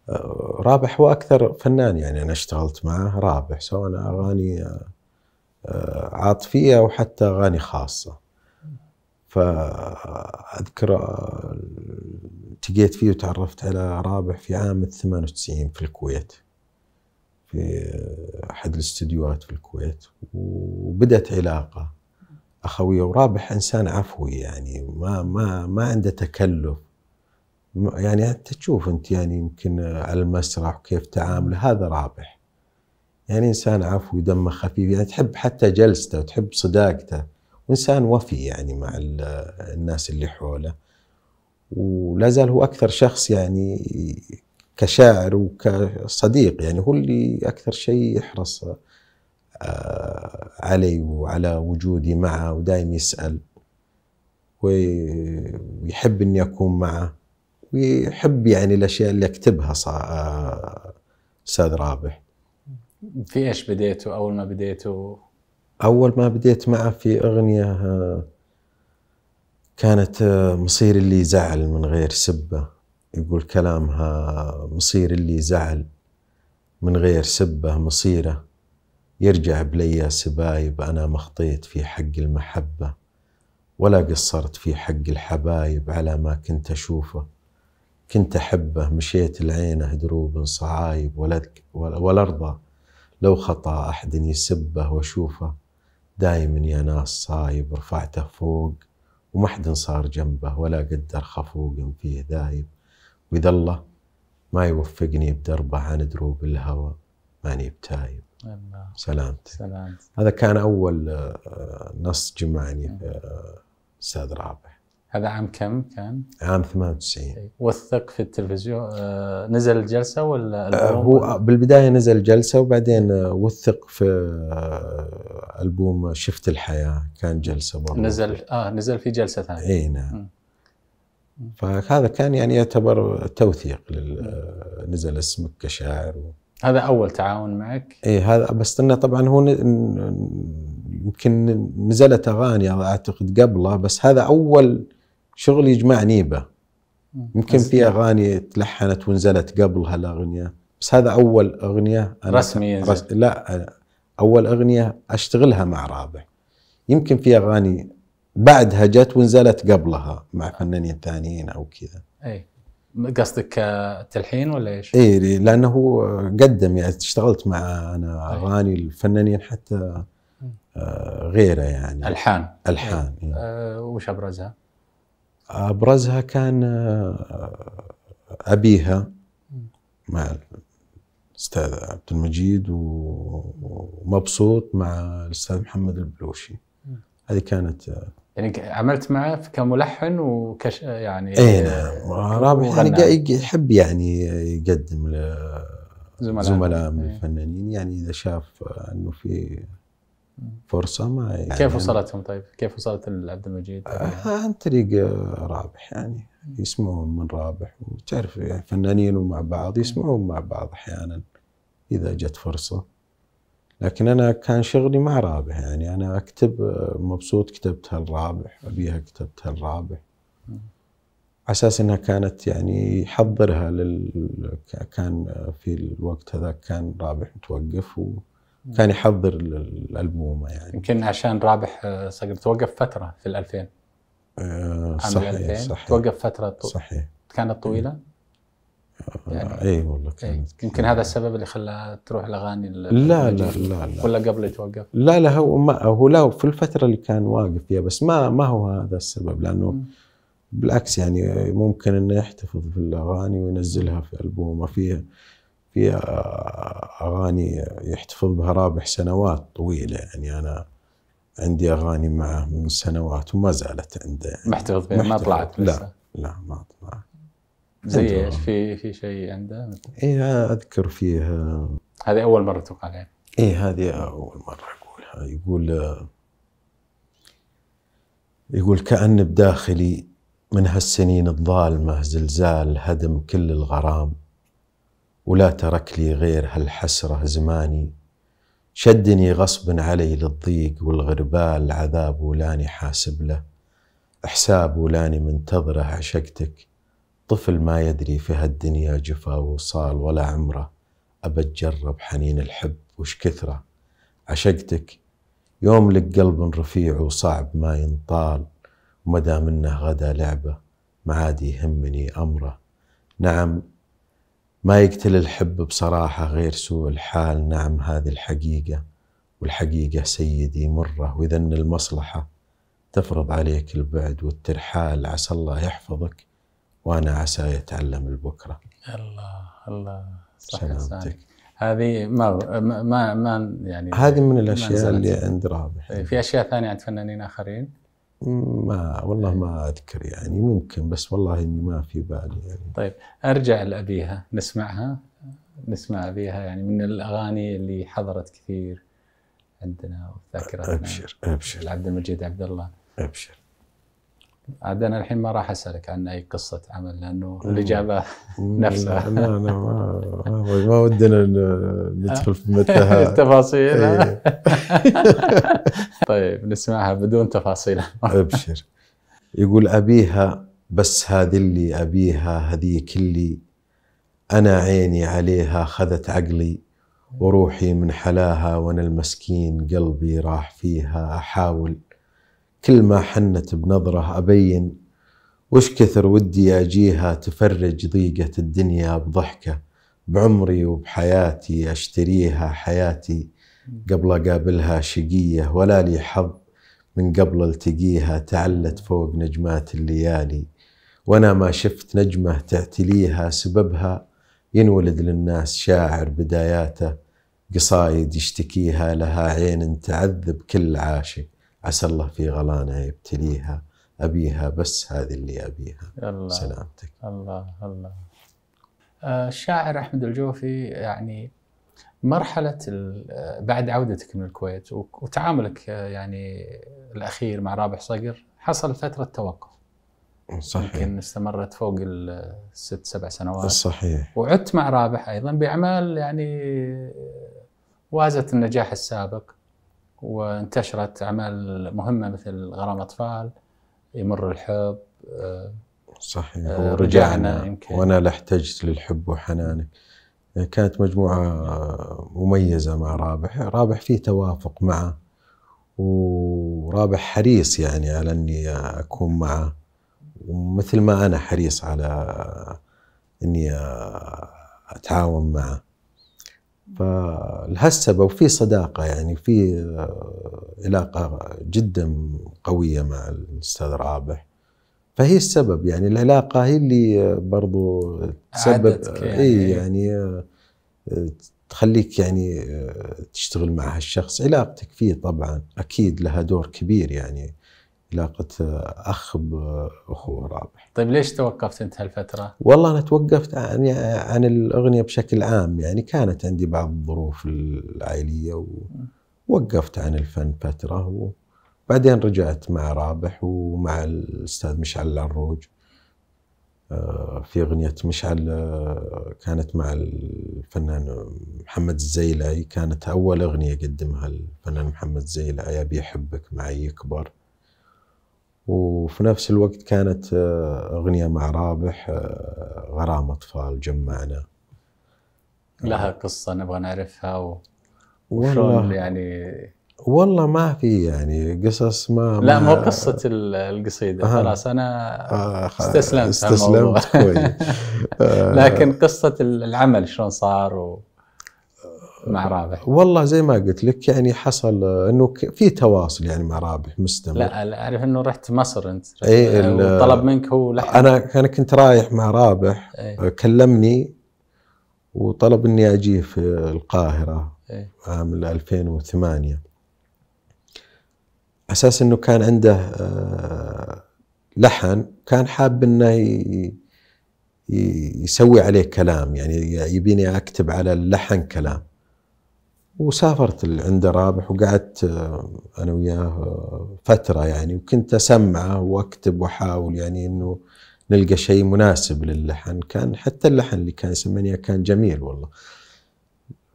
آه، رابح هو اكثر فنان يعني انا اشتغلت معه رابح سواء اغاني آه، عاطفيه او حتى اغاني خاصه فاذكر آه، التقيت فيه وتعرفت على رابح في عام 98 في الكويت في احد الاستديوهات في الكويت وبدات علاقه اخويه ورابح انسان عفوي يعني ما ما ما عنده تكلف يعني حتى تشوف انت يعني يمكن على المسرح وكيف تعامله هذا رابح يعني انسان عفوي دمه خفيف يعني تحب حتى جلسته وتحب صداقته انسان وفي يعني مع الناس اللي حوله ولا زال هو اكثر شخص يعني كشاعر وكصديق يعني هو اللي اكثر شيء يحرص آه، علي وعلى وجودي معه ودايم يسال ويحب اني اكون معه ويحب يعني الاشياء اللي اكتبها آه، استاذ رابح في ايش بديتوا اول ما بديتوا أول ما بديت معه في أغنية كانت مصير اللي زعل من غير سبة يقول كلامها مصير اللي زعل من غير سبة مصيره يرجع بليا سبايب أنا مخطيت في حق المحبة ولا قصرت في حق الحبايب على ما كنت أشوفه كنت أحبه مشيت العينه دروب صعايب ولا, ولا أرضى لو خطأ أحد يسبه وأشوفه دائما يا ناس صايب رفعته فوق وما حد صار جنبه ولا قدر خفوق فيه ذايب وإذا الله ما يوفقني بدربه عن دروب الهوى ماني بتايب سلامتك سلامت. هذا كان أول آه، نص جمعني في نعم. آه، أستاذ رابح هذا عام كم كان؟ عام 98 طيب، وثق في التلفزيون آه، نزل الجلسه ولا آه، هو بالبدايه نزل جلسه وبعدين آه، وثق في البوم شفت الحياه كان جلسه برضه نزل اه نزل في جلسه ثانيه اي نعم فهذا كان يعني يعتبر توثيق نزل اسمك كشاعر و... هذا اول تعاون معك؟ اي هذا بس انه طبعا هو يمكن نزلت اغاني اعتقد قبله بس هذا اول شغل يجمع نيبه يمكن في اغاني تلحنت ونزلت قبل هالاغنيه بس هذا اول اغنيه أنا رسمية رس... لا اول اغنيه اشتغلها مع رابع يمكن في اغاني بعدها جت ونزلت قبلها مع فنانين ثانيين او كذا اي قصدك آه، تلحين ولا ايش؟ اي إيه، لانه قدم يعني اشتغلت مع انا إيه. اغاني الفنانين حتى آه، غيره يعني الحان الحان إيه. إيه. وش ابرزها؟ ابرزها كان آه، ابيها مع الاستاذ عبد المجيد ومبسوط مع الاستاذ محمد البلوشي هذه كانت آه، يعني عملت معه كملحن وكش يعني اي نعم رابح يعني يحب يعني يقدم لزملاء زملاء من إيه. الفنانين يعني اذا شاف انه في فرصه ما يعني كيف وصلتهم طيب؟ كيف وصلت لعبد المجيد؟ آه، عن طريق رابح يعني يسمعون من رابح وتعرف يعني فنانين ومع بعض يسمعون مع بعض احيانا اذا جت فرصه لكن انا كان شغلي مع رابح يعني انا اكتب مبسوط كتبتها لرابح ابيها كتبتها لرابح على اساس انها كانت يعني يحضرها لل كان في الوقت هذا كان رابح متوقف و... كان يحضر الالبوم يعني يمكن عشان رابح آه، صقر توقف فتره في ال 2000 آه، صحيح صحيح توقف فتره طو... صحيح كانت طويله؟ آه، يعني اي والله إيه. كانت يمكن هذا السبب اللي خلى تروح الاغاني لا لا لا لا ولا قبل يتوقف؟ لا لا هو ما هو لا في الفتره اللي كان واقف فيها بس ما ما هو هذا السبب لانه م. بالعكس يعني ممكن انه يحتفظ في الاغاني وينزلها في البومه فيها في اغاني يحتفظ بها رابح سنوات طويله يعني انا عندي اغاني معه من سنوات وما زالت عنده يعني محتفظ بها ما طلعت لا لا ما طلعت زي ايش في في شيء عنده؟ اي اذكر فيه هذه اول مره توقع يعني اي هذه اول مره اقولها يقول يقول كأن بداخلي من هالسنين الظالمة زلزال هدم كل الغرام ولا ترك لي غير هالحسرة زماني شدني غصب علي للضيق والغربال عذاب ولاني حاسب له حساب ولاني منتظره عشقتك طفل ما يدري في هالدنيا جفا وصال ولا عمره أبى أتجرب حنين الحب وش كثره عشقتك يوم لك قلب رفيع وصعب ما ينطال ومدام انه غدا لعبة ما عاد يهمني أمره نعم ما يقتل الحب بصراحة غير سوء الحال نعم هذه الحقيقة والحقيقة سيدي مرة وإذا المصلحة تفرض عليك البعد والترحال عسى الله يحفظك وأنا عسى يتعلم البكرة الله الله سلامتك هذه ما ما ما يعني هذه من الاشياء اللي عند رابح طيب، في اشياء ثانيه عند فنانين اخرين ما والله ما اذكر يعني ممكن بس والله ما في بالي يعني. طيب ارجع لابيها نسمعها نسمع ابيها يعني من الاغاني اللي حضرت كثير عندنا وذاكرتنا ابشر ابشر لعبد المجيد عبد الله ابشر عاد انا الحين ما راح اسالك عن اي قصه عمل لانه الاجابه نفسها لا لا ما ما ودنا ندخل في متى التفاصيل إيه. طيب نسمعها بدون تفاصيل ابشر يقول ابيها بس هذه اللي ابيها هذيك اللي انا عيني عليها خذت عقلي وروحي من حلاها وانا المسكين قلبي راح فيها احاول كل ما حنت بنظرة أبين وش كثر ودي أجيها تفرج ضيقة الدنيا بضحكة بعمري وبحياتي أشتريها حياتي قبل أقابلها شقية ولا لي حظ من قبل التقيها تعلت فوق نجمات الليالي وانا ما شفت نجمه تعتليها سببها ينولد للناس شاعر بداياته قصايد يشتكيها لها عين تعذب كل عاشق عسى الله في غلانة يبتليها أبيها بس هذه اللي أبيها الله سلامتك الله الله آه، الشاعر أحمد الجوفي يعني مرحلة آه، بعد عودتك من الكويت وتعاملك آه، يعني الأخير مع رابح صقر حصل فترة توقف صحيح يمكن استمرت فوق الست سبع سنوات صحيح وعدت مع رابح أيضا بأعمال يعني وازت النجاح السابق وانتشرت اعمال مهمه مثل غرام اطفال يمر الحب آه، صحيح آه ورجعنا يمكن. وانا لا احتجت للحب وحنانك كانت مجموعه مميزه مع رابح رابح فيه توافق معه ورابح حريص يعني على اني اكون معه ومثل ما انا حريص على اني اتعاون معه فلهالسبب في صداقة يعني في آه، علاقة جدا قوية مع الأستاذ رابح فهي السبب يعني العلاقة هي اللي برضو تسبب آه، يعني, إيه يعني آه، تخليك يعني تشتغل مع هالشخص علاقتك فيه طبعا أكيد لها دور كبير يعني علاقة أخ بأخوه رابح طيب ليش توقفت أنت هالفترة؟ والله أنا توقفت عن, عن الأغنية بشكل عام يعني كانت عندي بعض الظروف العائلية ووقفت عن الفن فترة وبعدين رجعت مع رابح ومع الأستاذ مشعل العروج آه، في أغنية مشعل آه، كانت مع الفنان محمد الزيلعي كانت أول أغنية قدمها الفنان محمد الزيلعي أبي أحبك معي يكبر وفي نفس الوقت كانت آه، أغنية مع رابح آه، غرام أطفال جمعنا لها قصة نبغى نعرفها وشلون يعني والله ما في يعني قصص ما لا ما قصة القصيدة آه خلاص أنا آه استسلمت استسلمت كويس آه، لكن قصة العمل شلون صار و مع أه، رابح والله زي ما قلت لك يعني حصل آه، انه في تواصل يعني مع رابح مستمر لا اعرف انه رحت مصر انت رحت ايه أه، وطلب منك هو انا انا كنت رايح مع رابح ايه كلمني وطلب اني اجي في القاهره ايه عام 2008 اساس انه كان عنده لحن كان حاب انه يسوي عليه كلام يعني يبيني اكتب على اللحن كلام وسافرت عند رابح وقعدت آه، انا وياه آه، فتره يعني وكنت اسمعه واكتب واحاول يعني انه نلقى شيء مناسب للحن كان حتى اللحن اللي كان يسمعني كان جميل والله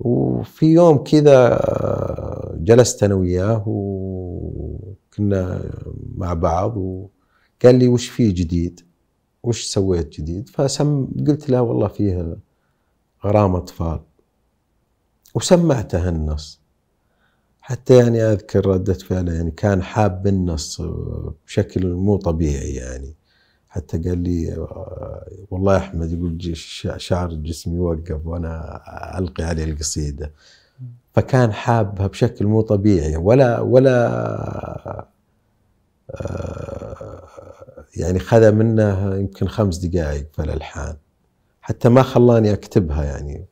وفي يوم كذا آه، جلست انا وياه وكنا مع بعض وقال لي وش فيه جديد وش سويت جديد فسم قلت له والله فيه غرام اطفال وسمعته النص حتى يعني اذكر رده فعله يعني كان حاب النص بشكل مو طبيعي يعني حتى قال لي آه، والله يا احمد يقول شعر جسمي وقف وانا القي عليه القصيده فكان حابها بشكل مو طبيعي ولا ولا آه، يعني خذ منه يمكن خمس دقائق في الالحان حتى ما خلاني اكتبها يعني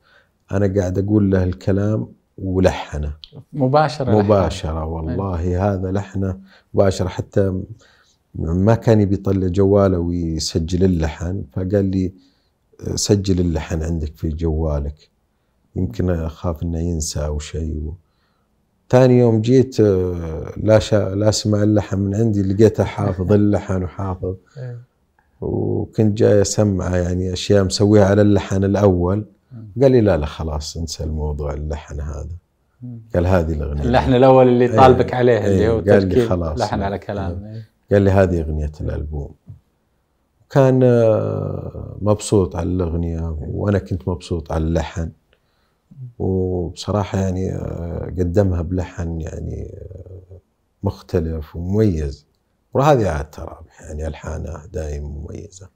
انا قاعد اقول له الكلام ولحنه مباشره مباشره لحنة. والله أي. هذا لحنه مباشره حتى ما كان يبي يطلع جواله ويسجل اللحن فقال لي سجل اللحن عندك في جوالك يمكن اخاف انه ينسى او شيء ثاني يوم جيت لا شا لا اسمع اللحن من عندي لقيته حافظ اللحن وحافظ إيه. وكنت جاي اسمعه يعني اشياء مسويها على اللحن الاول قال لي لا لا خلاص انسى الموضوع اللحن هذا قال هذه الاغنيه اللحن الاول اللي إيه. طالبك ايه عليه اللي إيه. هو قال لي خلاص لحن على كلام ايه قال لي هذه اغنيه الالبوم كان آه، مبسوط على الاغنيه وانا كنت مبسوط على اللحن وبصراحه يعني آه، قدمها بلحن يعني آه، مختلف ومميز وهذه عاد ترابح يعني الحانه دائما مميزه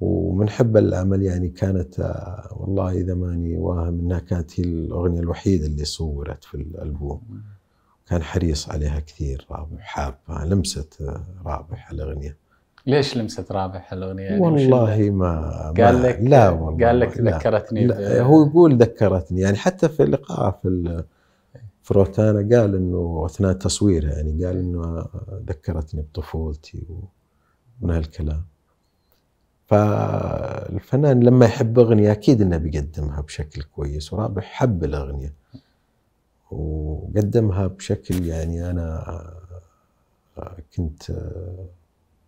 ومن حب يعني كانت آه، والله اذا ماني واهم انها كانت هي الاغنيه الوحيده اللي صورت في الالبوم كان حريص عليها كثير رابح حابها آه، لمست آه، رابح الاغنيه ليش لمست رابح الاغنيه يعني والله ما, ما قال لك لا والله قال لك ذكرتني لا, لا هو يقول ذكرتني يعني حتى في لقاء في في روتانا قال انه اثناء تصويرها يعني قال انه ذكرتني بطفولتي ومن هالكلام فالفنان لما يحب اغنيه اكيد انه بيقدمها بشكل كويس ورابح حب الاغنيه وقدمها بشكل يعني انا آه، كنت آه،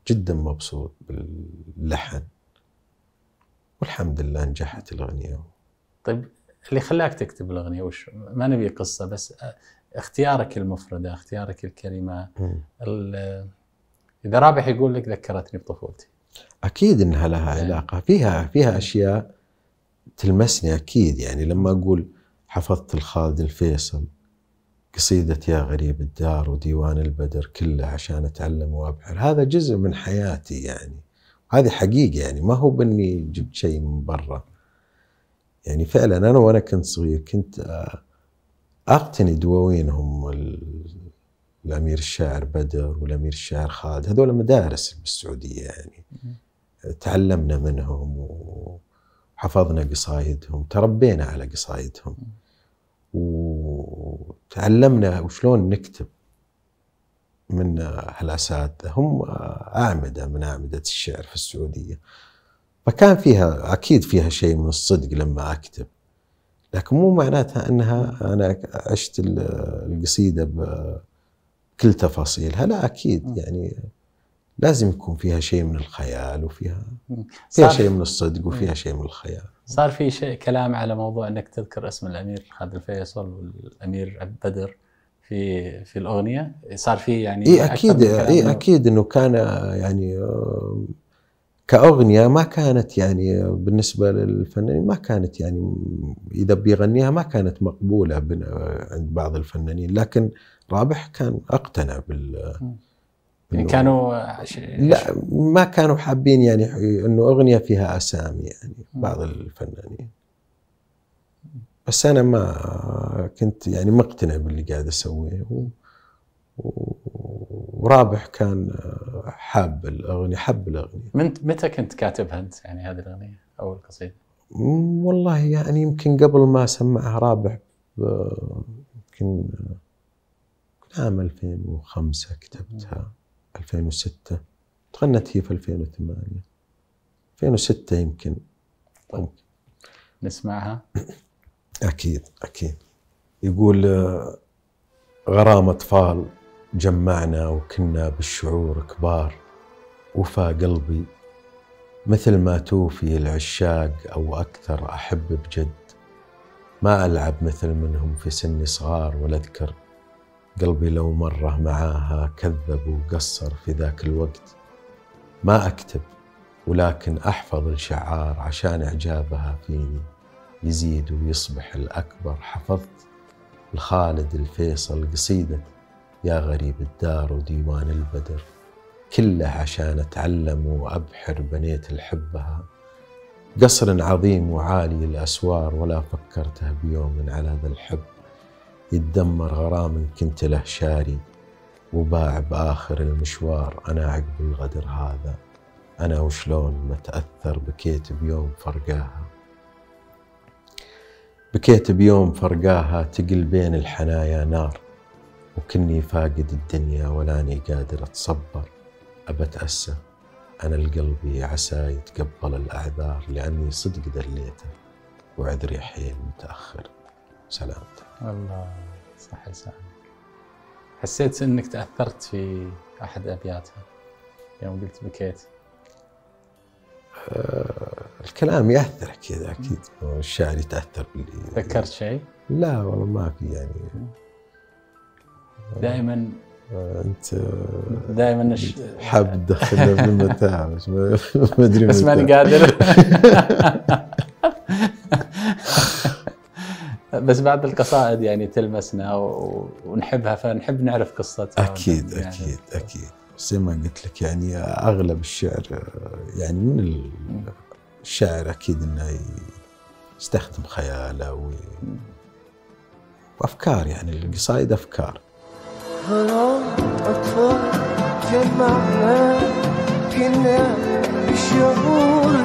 جدا مبسوط باللحن والحمد لله نجحت الاغنيه طيب اللي خلاك تكتب الاغنيه وش ما نبي قصه بس آه، اختيارك المفرده اختيارك الكلمه اذا رابح يقول لك ذكرتني بطفولتي اكيد انها لها نعم. علاقه فيها فيها نعم. اشياء تلمسني اكيد يعني لما اقول حفظت الخالد الفيصل قصيدة يا غريب الدار وديوان البدر كله عشان أتعلم وأبحر هذا جزء من حياتي يعني هذه حقيقة يعني ما هو بأني جبت شيء من برا يعني فعلا أنا وأنا كنت صغير كنت آه، أقتني دواوينهم الأمير الشاعر بدر والأمير الشاعر خالد هذول مدارس بالسعودية يعني نعم. تعلمنا منهم وحفظنا قصايدهم تربينا على قصايدهم وتعلمنا وشلون نكتب من هالاساتذه هم اعمده من اعمده الشعر في السعوديه فكان فيها اكيد فيها شيء من الصدق لما اكتب لكن مو معناتها انها انا عشت القصيده بكل تفاصيلها لا اكيد يعني لازم يكون فيها شيء من الخيال وفيها فيها شيء من الصدق وفيها شيء من الخيال صار في شيء كلام على موضوع انك تذكر اسم الامير خالد الفيصل والامير بدر في في الاغنيه صار في يعني اي اكيد اي اكيد انه كان يعني كاغنيه ما كانت يعني بالنسبه للفنانين ما كانت يعني اذا بيغنيها ما كانت مقبوله عند بعض الفنانين لكن رابح كان اقتنع بال يعني كانوا لا ما كانوا حابين يعني انه اغنيه فيها اسامي يعني بعض الفنانين بس انا ما كنت يعني مقتنع باللي قاعد اسويه و... و... ورابح كان حاب الاغنيه حب الاغنيه من متى كنت كاتبها انت يعني هذه الاغنيه او القصيده؟ والله يعني يمكن قبل ما سمعها رابح يمكن عام 2005 كتبتها 2006 تغنت هي في 2008 2006 يمكن طيب. نسمعها أكيد أكيد يقول آه، غرام أطفال جمعنا وكنا بالشعور كبار وفى قلبي مثل ما توفي العشاق أو أكثر أحب بجد ما ألعب مثل منهم في سني صغار ولا أذكر قلبي لو مرة معاها كذب وقصر في ذاك الوقت ما أكتب ولكن أحفظ الشعار عشان إعجابها فيني يزيد ويصبح الأكبر حفظت الخالد الفيصل قصيدة يا غريب الدار وديوان البدر كله عشان أتعلم وأبحر بنيت الحبها قصر عظيم وعالي الأسوار ولا فكرته بيوم على ذا الحب يتدمر غرام كنت له شاري وباع بآخر المشوار أنا عقب الغدر هذا أنا وشلون ما تأثر بكيت بيوم فرقاها بكيت بيوم فرقاها تقل بين الحنايا نار وكني فاقد الدنيا ولاني قادر أتصبر أبتأسى أنا القلبي عسى يتقبل الأعذار لأني صدق دليته وعذري حيل متأخر سلامت الله صح لسانك حسيت انك تاثرت في احد ابياتها يوم قلت بكيت آه، الكلام ياثر اكيد اكيد الشعر يتاثر باللي ذكرت شيء؟ لا والله ما في يعني آه، دائما آه، انت دائما حب حاب تدخلنا بالمتاعب ما ادري بس ماني قادر بس بعض القصائد يعني تلمسنا ونحبها فنحب نعرف قصتها اكيد يعني اكيد اكيد زي ما قلت لك يعني اغلب الشعر يعني من الشاعر اكيد انه يستخدم خياله و... وافكار يعني القصائد افكار اطفال جمعنا كنا بالشعور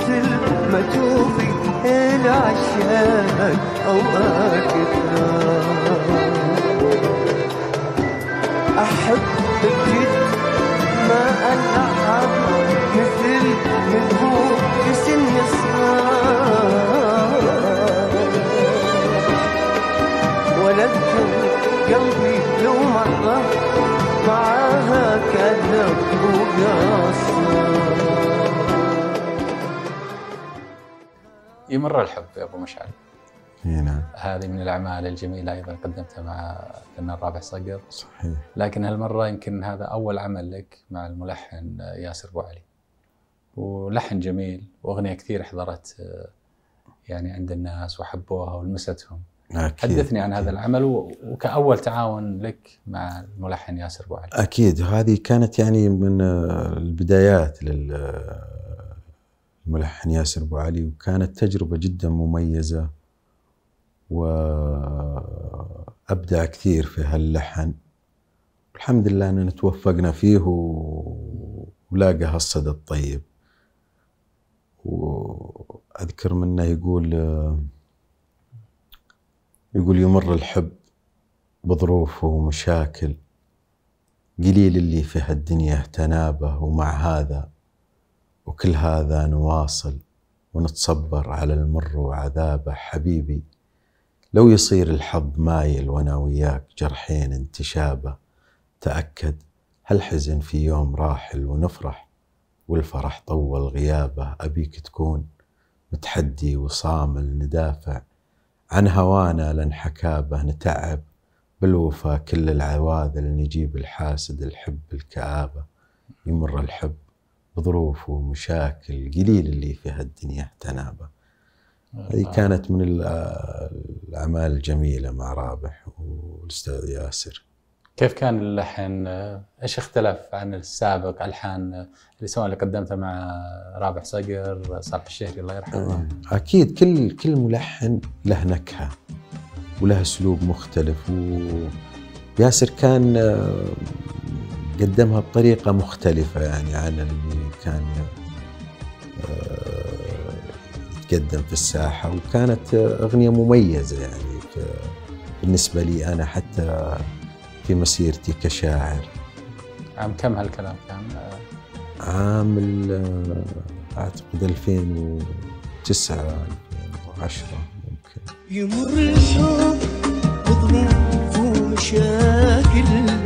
مثل ما توفي العشاق أو أكثر أحبك جد ما ألعب مثل ما في سن صغار ولا أذكر قلبي لو مرة معاها كذب وقصر يمر الحب يا ابو مشعل نعم هذه من الاعمال الجميله ايضا قدمتها مع الفنان رابح صقر صحيح لكن هالمره يمكن هذا اول عمل لك مع الملحن ياسر ابو علي ولحن جميل واغنيه كثير حضرت آه، يعني عند الناس وحبوها ولمستهم أكيد حدثني عن أكيد. هذا العمل وكأول تعاون لك مع الملحن ياسر ابو علي أكيد هذه كانت يعني من آه، البدايات لل آه، الملحن ياسر ابو علي وكانت تجربه جدا مميزه وابدع كثير في هاللحن الحمد لله اننا توفقنا فيه ولاقى هالصدى الطيب واذكر منه يقول يقول يمر الحب بظروفه ومشاكل قليل اللي في هالدنيا تنابه ومع هذا وكل هذا نواصل ونتصبر على المر وعذابه حبيبي لو يصير الحظ مايل وانا وياك جرحين انتشابه تأكد هالحزن في يوم راحل ونفرح والفرح طول غيابه أبيك تكون متحدي وصامل ندافع عن هوانا حكابه نتعب بالوفا كل العواذل نجيب الحاسد الحب الكآبة يمر الحب ظروف ومشاكل قليل اللي في هالدنيا تنابه هذه آه. كانت من الأعمال الجميلة مع رابح والأستاذ ياسر كيف كان اللحن؟ ايش اختلف عن السابق الحان سواء اللي قدمتها مع رابح صقر صالح الشهري الله يرحمه؟ إيه، اكيد كل كل ملحن له نكهه وله اسلوب مختلف وياسر كان قدمها بطريقة مختلفة يعني عن اللي كان يتقدم آه، في الساحة وكانت أغنية مميزة يعني بالنسبة لي أنا حتى في مسيرتي كشاعر عام كم هالكلام كان؟ عام أعتقد 2009 2010 ممكن يمر الحب بظلام ومشاكل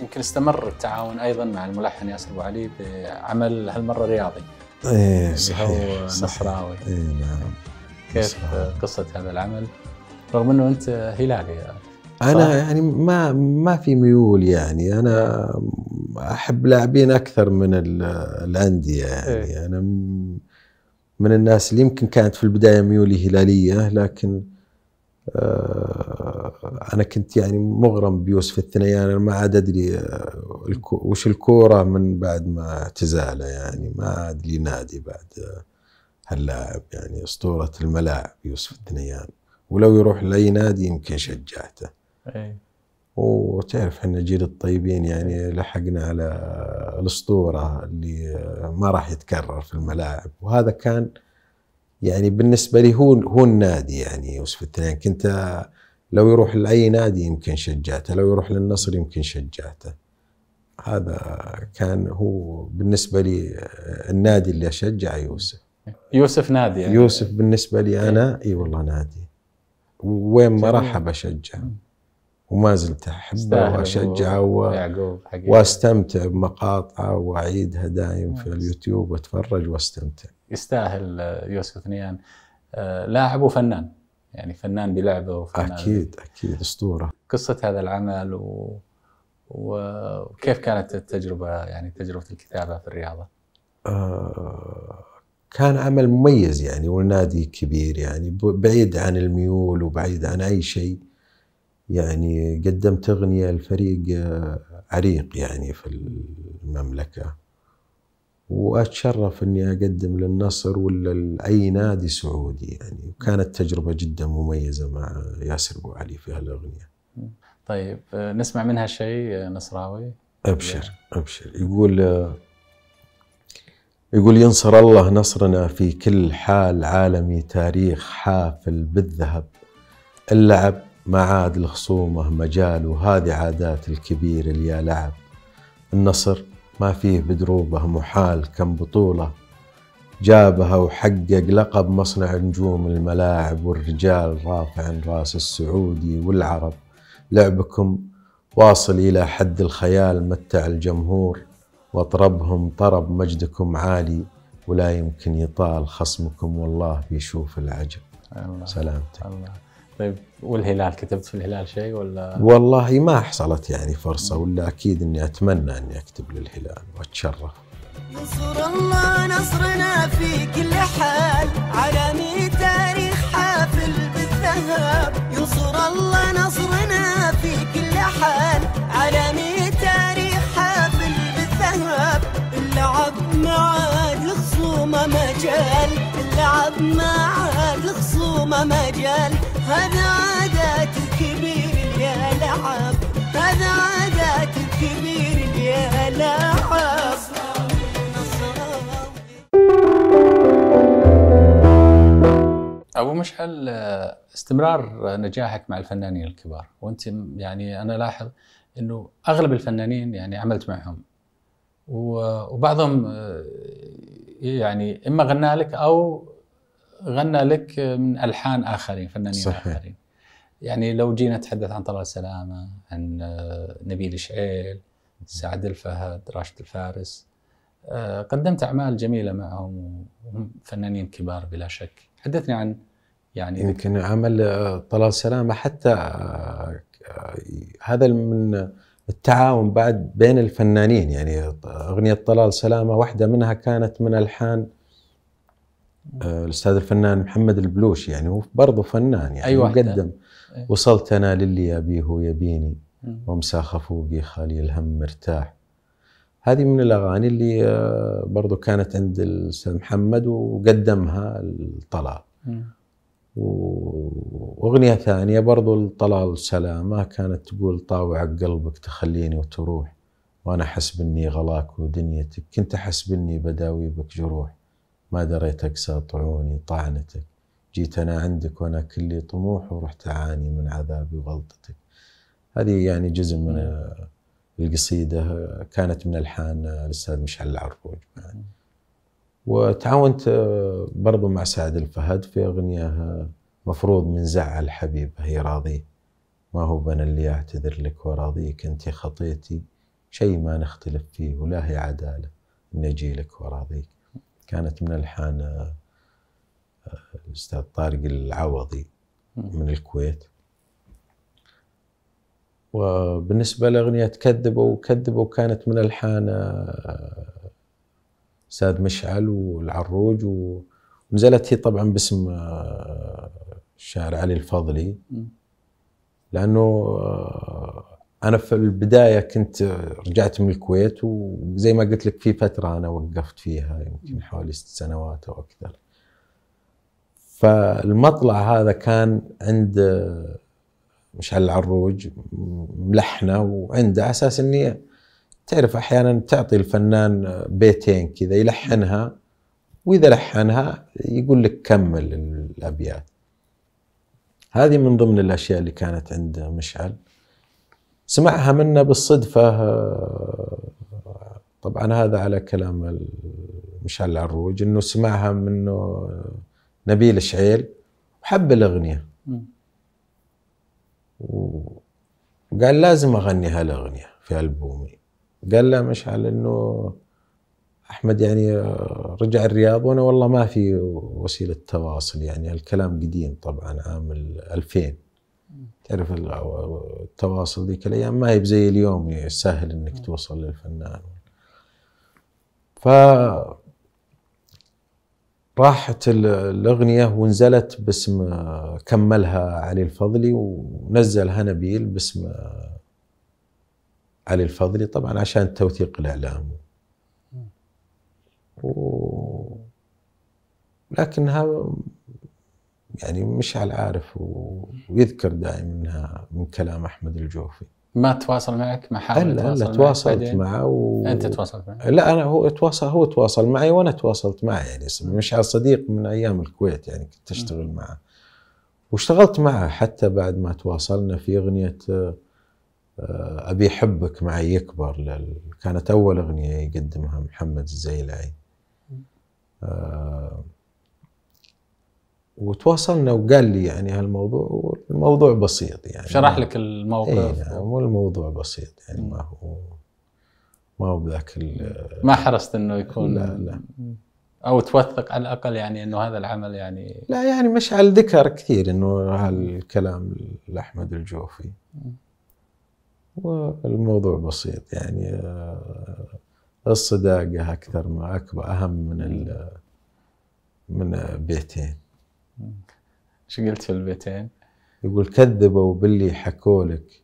يمكن استمر التعاون ايضا مع الملحن ياسر ابو علي بعمل هالمره رياضي ايه صحيح هو نصراوي ايه نعم كيف قصه هذا العمل رغم انه انت هلالي انا يعني ما ما في ميول يعني انا احب لاعبين اكثر من الانديه يعني إيه؟ انا من الناس اللي يمكن كانت في البدايه ميولي هلاليه لكن آه، انا كنت يعني مغرم بيوسف الثنيان انا ما عاد ادري آه، وش الكوره من بعد ما اعتزاله يعني ما عاد لي نادي بعد آه، هاللاعب يعني اسطوره الملاعب يوسف الثنيان ولو يروح لاي نادي يمكن شجعته. أي. وتعرف احنا جيل الطيبين يعني لحقنا على الاسطوره اللي ما راح يتكرر في الملاعب وهذا كان يعني بالنسبة لي هو هو النادي يعني يوسف الثنيان كنت لو يروح لأي نادي يمكن شجعته لو يروح للنصر يمكن شجعته هذا كان هو بالنسبة لي آه، النادي اللي أشجعه يوسف يوسف نادي يعني. يوسف بالنسبة لي أنا إيه. أي والله نادي وين ما راح أشجع وما زلت أحبه وأشجعه و... وأستمتع بمقاطعه وأعيدها دايم في اليوتيوب وأتفرج وأستمتع يستاهل آه، يوسف ثنيان آه، لاعب وفنان يعني فنان بلعبه وفنان اكيد اكيد اسطوره قصه هذا العمل و... وكيف كانت التجربه يعني تجربه الكتابه في الرياضه؟ آه كان عمل مميز يعني والنادي كبير يعني بعيد عن الميول وبعيد عن اي شيء يعني قدمت اغنيه لفريق آه، عريق يعني في المملكه واتشرف اني اقدم للنصر ولا لاي نادي سعودي يعني وكانت تجربه جدا مميزه مع ياسر ابو علي في هالاغنيه. طيب نسمع منها شيء نصراوي؟ ابشر ابشر يقول يقول ينصر الله نصرنا في كل حال عالمي تاريخ حافل بالذهب اللعب ما عاد لخصومه مجال وهذه عادات الكبير اللي يا لعب النصر ما فيه بدروبه محال كم بطولة جابها وحقق لقب مصنع نجوم الملاعب والرجال رافع راس السعودي والعرب لعبكم واصل إلى حد الخيال متع الجمهور واطربهم طرب مجدكم عالي ولا يمكن يطال خصمكم والله بيشوف العجب سلامتك الله. طيب والهلال كتبت في الهلال شيء ولا؟ والله ما حصلت يعني فرصه ولا اكيد اني اتمنى اني اكتب للهلال واتشرف. نصر الله نصرنا في كل حال عالمي تاريخ حافل بالذهب ينصر الله نصرنا في كل حال عالمي تاريخ حافل بالذهب اللعب ما عاد خصومه مجال اللعب ما عاد خصومه مجال هذا يا هذا يا ابو مشعل استمرار نجاحك مع الفنانين الكبار وانت يعني انا لاحظ انه اغلب الفنانين يعني عملت معهم وبعضهم آه، يعني اما غنى لك او غنى لك من الحان اخرين فنانين صحيح. اخرين يعني لو جينا نتحدث عن طلال سلامه عن آه، نبيل شعيل سعد الفهد راشد الفارس آه، قدمت اعمال جميله معهم وهم فنانين كبار بلا شك حدثني عن يعني يمكن عمل آه، طلال سلامه حتى هذا من التعاون بعد بين الفنانين يعني اغنيه طلال سلامه واحده منها كانت من الحان آه، الاستاذ الفنان محمد البلوشي يعني هو برضه فنان يعني أيوة مقدم أيوة. وصلت انا للي ابيه هو يبيني ومساخ فوقي خالي الهم مرتاح هذه من الاغاني اللي آه، برضه كانت عند الاستاذ محمد وقدمها الطلال واغنيه ثانيه برضو الطلال سلامه كانت تقول طاوع قلبك تخليني وتروح وانا حسب اني غلاك ودنيتك كنت احسب اني بداوي بك جروح ما دريت اقسى طعوني طعنتك جيت أنا عندك وأنا كلي طموح ورحت أعاني من عذابي وغلطتك هذه يعني جزء من القصيدة كانت من ألحان الأستاذ مشعل العروج يعني. وتعاونت برضو مع سعد الفهد في أغنية مفروض من زعل الحبيب هي راضيه ما هو أنا اللي أعتذر لك وراضيك أنت خطيتي شيء ما نختلف فيه ولا هي عدالة إن لك وراضيك كانت ملحنة آه، الأستاذ طارق العوضي من الكويت وبالنسبة لأغنية كذبوا وكذبوا كانت من ألحان آه، ساد مشعل والعروج ونزلت هي طبعا باسم آه، الشاعر علي الفضلي لأنه انا في البدايه كنت رجعت من الكويت وزي ما قلت لك في فتره انا وقفت فيها يمكن حوالي ست سنوات او اكثر فالمطلع هذا كان عند مشعل العروج ملحنه وعنده اساس اني تعرف احيانا تعطي الفنان بيتين كذا يلحنها واذا لحنها يقول لك كمل الابيات هذه من ضمن الاشياء اللي كانت عند مشعل سمعها منا بالصدفة آه، طبعا هذا على كلام مشعل العروج انه سمعها منه آه، نبيل شعيل وحب الاغنية وقال لازم اغني هالاغنية في البومي قال له مشعل انه احمد يعني آه، رجع الرياض وانا والله ما في وسيله تواصل يعني الكلام قديم طبعا عام 2000 تعرف التواصل ذيك الايام ما هي بزي اليوم سهل انك توصل للفنان ف راحت الأغنية ونزلت باسم كملها علي الفضلي ونزلها نبيل باسم علي الفضلي طبعا عشان توثيق الإعلام و... لكنها يعني مشعل عارف ويذكر دائما منها من كلام احمد الجوفي ما تواصل معك ما حاول لا تواصلت معه و... انت تواصلت معه لا انا هو تواصل هو تواصل معي وانا تواصلت معه يعني مشعل صديق من ايام الكويت يعني كنت اشتغل معه واشتغلت معه حتى بعد ما تواصلنا في اغنيه آه، ابي حبك معي يكبر لل... كانت اول اغنيه يقدمها محمد الزيلعي أه وتواصلنا وقال لي يعني هالموضوع والموضوع بسيط يعني شرح لك الموقف اي نعم والموضوع بسيط يعني ما هو ما هو بذاك ما حرصت انه يكون لا لا او توثق على الاقل يعني انه هذا العمل يعني لا يعني مشعل ذكر كثير انه هالكلام لاحمد الجوفي والموضوع بسيط يعني آه، الصداقه اكثر ما اكبر اهم من من بيتين ايش قلت في البيتين؟ يقول كذبوا باللي حكوا لك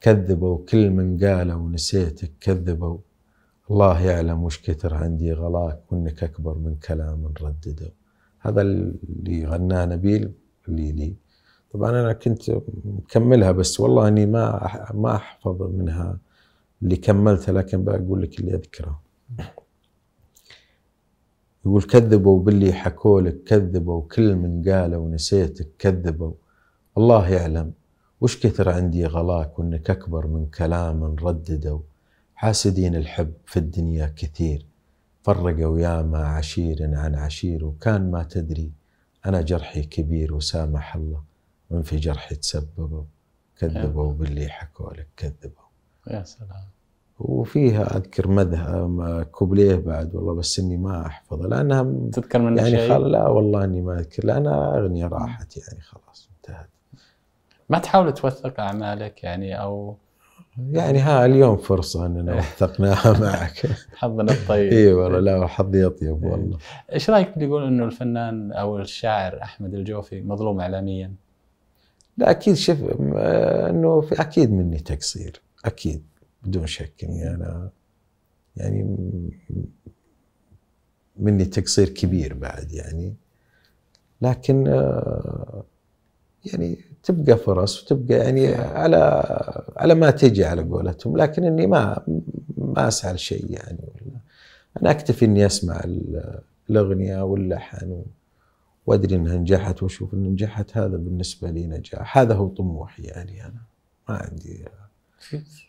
كذبوا كل من قالوا ونسيتك كذبوا الله يعلم وش كثر عندي غلاك وانك اكبر من كلام نردده هذا اللي غناه نبيل اللي لي طبعا انا كنت مكملها بس والله اني ما ما احفظ منها اللي كملتها لكن بقول لك اللي اذكره يقول كذبوا باللي حكوا لك كذبوا كل من قاله ونسيتك كذبوا الله يعلم وش كثر عندي غلاك وانك اكبر من كلام رددوا حاسدين الحب في الدنيا كثير فرقوا ياما عشير عن عشير وكان ما تدري أنا جرحي كبير وسامح الله من في جرحي تسببوا كذبوا باللي حكوا لك كذبوا يا سلام وفيها اذكر مذهب كوبليه بعد والله بس اني ما احفظه لانها تذكر من يعني شيء؟ لا والله اني ما اذكر لانها اغنيه راحت يعني خلاص انتهت ما تحاول توثق اعمالك يعني او يعني ها اليوم فرصة اننا وثقناها معك حظنا الطيب اي والله لا حظي اطيب والله ايش رايك اللي يقول انه الفنان او الشاعر احمد الجوفي مظلوم اعلاميا؟ لا اكيد شف آه، انه اكيد مني تقصير اكيد بدون شك اني انا يعني مني تقصير كبير بعد يعني لكن آه، يعني تبقى فرص وتبقى يعني على على ما تجي على قولتهم لكن اني ما ما اسعى لشيء يعني ولا انا اكتفي اني اسمع الاغنيه واللحن وادري انها نجحت واشوف ان نجحت هذا بالنسبه لي نجاح هذا هو طموحي يعني انا ما عندي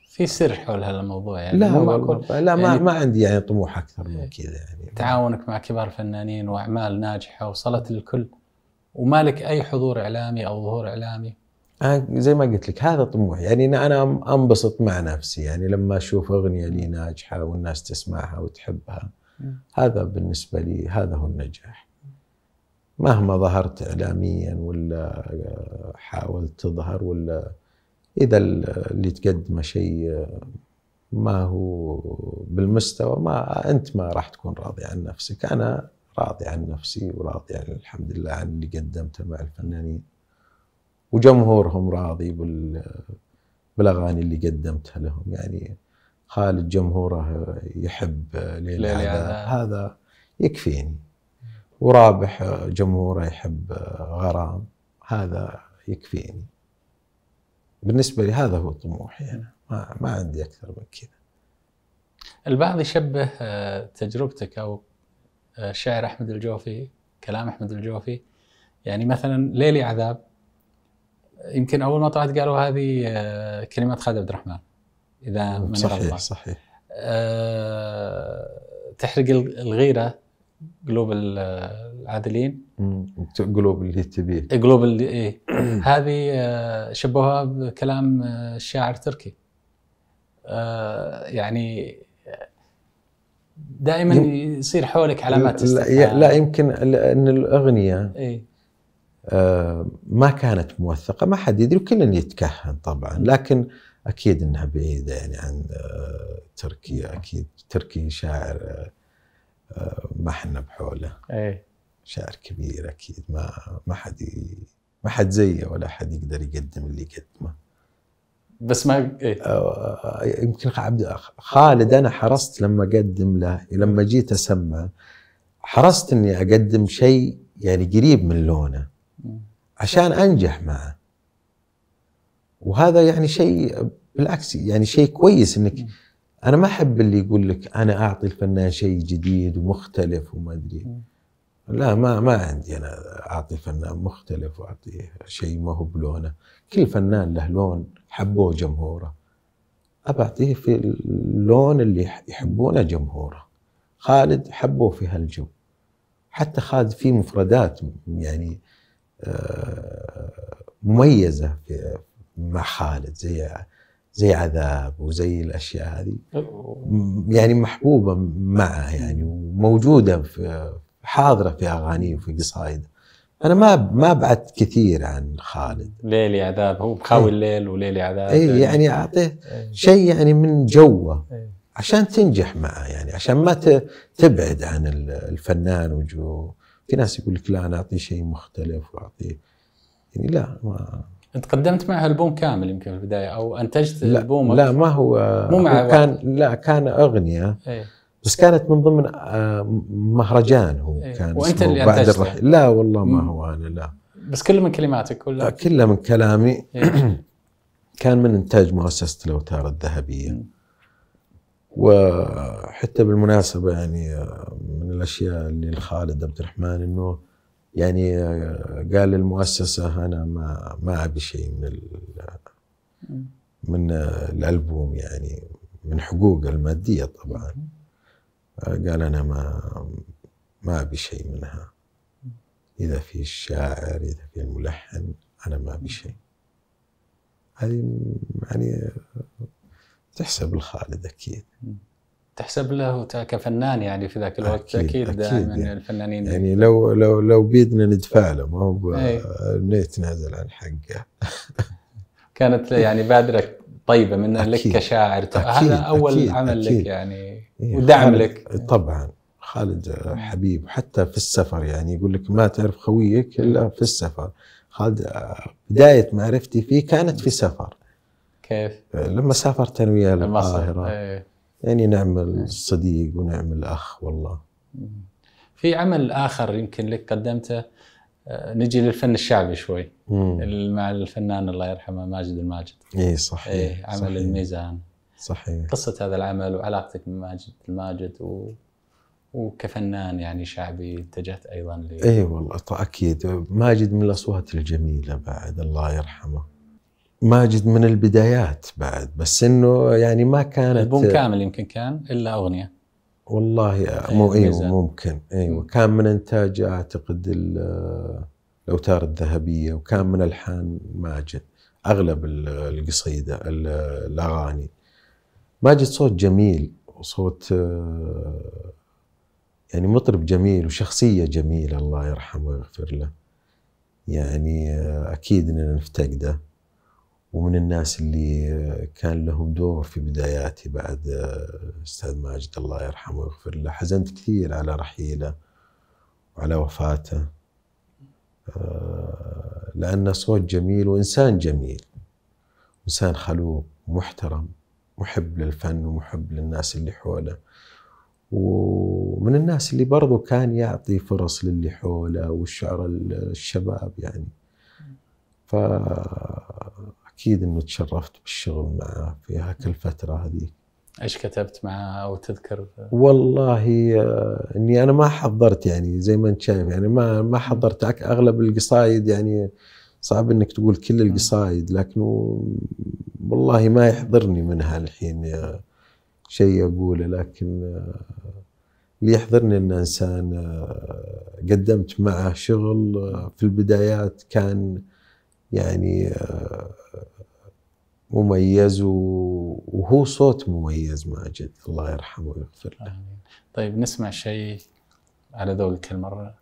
في سر حول هذا الموضوع يعني لا ما أقول لا ما, يعني ما عندي يعني طموح اكثر من كذا يعني تعاونك مع كبار فنانين واعمال ناجحه وصلت للكل وما لك اي حضور اعلامي او ظهور اعلامي أنا زي ما قلت لك هذا طموح يعني انا انبسط مع نفسي يعني لما اشوف اغنيه لي ناجحه والناس تسمعها وتحبها هذا بالنسبه لي هذا هو النجاح مهما ظهرت اعلاميا ولا آه، حاولت تظهر ولا اذا اللي تقدمه شيء ما هو بالمستوى ما انت ما راح تكون راضي عن نفسك انا راضي عن نفسي وراضي عن الحمد لله عن اللي قدمته مع الفنانين وجمهورهم راضي بال بالاغاني اللي قدمتها لهم يعني خالد جمهوره يحب ليلى هذا هذا يكفيني ورابح جمهوره يحب آه، غرام هذا يكفيني بالنسبه لي هذا هو طموحي انا ما, ما عندي اكثر من كذا البعض يشبه آه، تجربتك او آه، شاعر احمد الجوفي كلام احمد الجوفي يعني مثلا ليلي عذاب يمكن اول ما طلعت قالوا هذه آه، كلمات خالد عبد الرحمن اذا من صحيح الله. صحيح تحرق الغيره قلوب العادلين قلوب اللي تبيه اللي اي هذه آه، شبهوها بكلام الشاعر آه، تركي آه، يعني دائما يصير حولك علامات لا, لا يمكن ان الاغنيه إيه؟ ما كانت موثقه ما حد يدري وكل يتكهن طبعا لكن اكيد انها بعيده يعني عن تركيا اكيد تركي شاعر ما احنا بحوله. ايه شاعر كبير اكيد ما ما حد ما حد زيه ولا حد يقدر يقدم اللي يقدمه بس ما إيه؟ يمكن عبد خالد انا حرصت لما اقدم له لما جيت اسمى حرصت اني اقدم شيء يعني قريب من لونه عشان انجح معه وهذا يعني شيء بالعكس يعني شيء كويس انك انا ما احب اللي يقول لك انا اعطي الفنان شيء جديد ومختلف وما ادري لا ما ما عندي انا اعطي فنان مختلف واعطيه شيء ما هو بلونه كل فنان له لون حبوه جمهوره ابى اعطيه في اللون اللي يحبونه جمهوره خالد حبوه في هالجو حتى خالد في مفردات يعني آه، مميزه في مع خالد زي زي عذاب وزي الاشياء هذه يعني محبوبه معه يعني وموجوده في حاضره في اغانيه وفي قصايده انا ما ما بعدت كثير عن خالد ليلي عذاب هو بخاوي إيه. الليل وليلي عذاب اي يعني اعطيه إيه. شيء يعني من جوه إيه. عشان تنجح معه يعني عشان ما تبعد عن الفنان وجو في ناس يقول لك لا انا اعطيه شيء مختلف واعطيه يعني لا ما انت قدمت معه البوم كامل يمكن في البدايه او انتجت البوم لا ما هو مو كان لا كان اغنيه أي. بس كانت من ضمن آه، مهرجان هو إيه. كان وانت اللي بعد الرح... لا والله ما هو انا لا بس كله من كلماتك ولا آه، كله من كلامي إيه. كان من انتاج مؤسسه الاوتار الذهبيه وحتى بالمناسبه يعني آه، من الاشياء اللي الخالد عبد الرحمن انه يعني قال للمؤسسه انا ما ما ابي شيء من من الالبوم يعني من حقوقه الماديه طبعا قال أنا ما ما أبي شيء منها إذا في الشاعر إذا في الملحن أنا ما أبي شيء هذه يعني تحسب لخالد أكيد تحسب له كفنان يعني في ذاك الوقت اكيد, أكيد, دائما يعني الفنانين يعني لو لو لو بيدنا ندفع له ما هو نتنازل عن حقه كانت يعني بادره طيبه منه لك كشاعر طيب، هذا اول أكيد عمل أكيد لك يعني إيه، ودعم لك طبعا خالد حبيب حتى في السفر يعني يقول لك ما تعرف خويك الا في السفر خالد بدايه معرفتي فيه كانت في سفر كيف؟ لما سافرت انا وياه للقاهره ايه. يعني نعمل إيه. صديق ونعمل اخ والله في عمل اخر يمكن لك قدمته آه، نجي للفن الشعبي شوي مم. مع الفنان الله يرحمه ماجد الماجد اي صحيح ايه عمل صحيح. الميزان صحيح قصه هذا العمل وعلاقتك بماجد الماجد و... وكفنان يعني شعبي اتجهت ايضا ل اي أيوة والله طيب، اكيد ماجد من الاصوات الجميله بعد الله يرحمه ماجد من البدايات بعد بس انه يعني ما كانت البوم كامل يمكن كان الا اغنيه والله إيه، مو ايوه ممكن ايوه كان من انتاج اعتقد الاوتار الذهبيه وكان من الحان ماجد اغلب القصيده الاغاني ماجد صوت جميل وصوت آه، يعني مطرب جميل وشخصية جميلة الله يرحمه ويغفر له يعني آه، أكيد أننا نفتقده ومن الناس اللي آه، كان لهم دور في بداياتي بعد أستاذ ماجد الله يرحمه ويغفر له حزنت كثير على رحيله وعلى وفاته لأنه صوت جميل وإنسان جميل إنسان خلوق محترم محب للفن ومحب للناس اللي حوله ومن الناس اللي برضو كان يعطي فرص للي حوله والشعر الشباب يعني فأكيد أنه تشرفت بالشغل معه في هاك الفترة هذه ايش كتبت معه او تذكر؟ والله آه، اني انا ما حضرت يعني زي ما انت شايف يعني ما ما حضرت اغلب القصايد يعني صعب انك تقول كل القصايد لكنه والله ما يحضرني منها الحين شيء اقوله لكن آه، اللي يحضرني ان انسان آه، قدمت معه شغل آه، في البدايات كان يعني مميز وهو صوت مميز ماجد الله يرحمه ويغفر له طيب نسمع شيء على ذوقك المره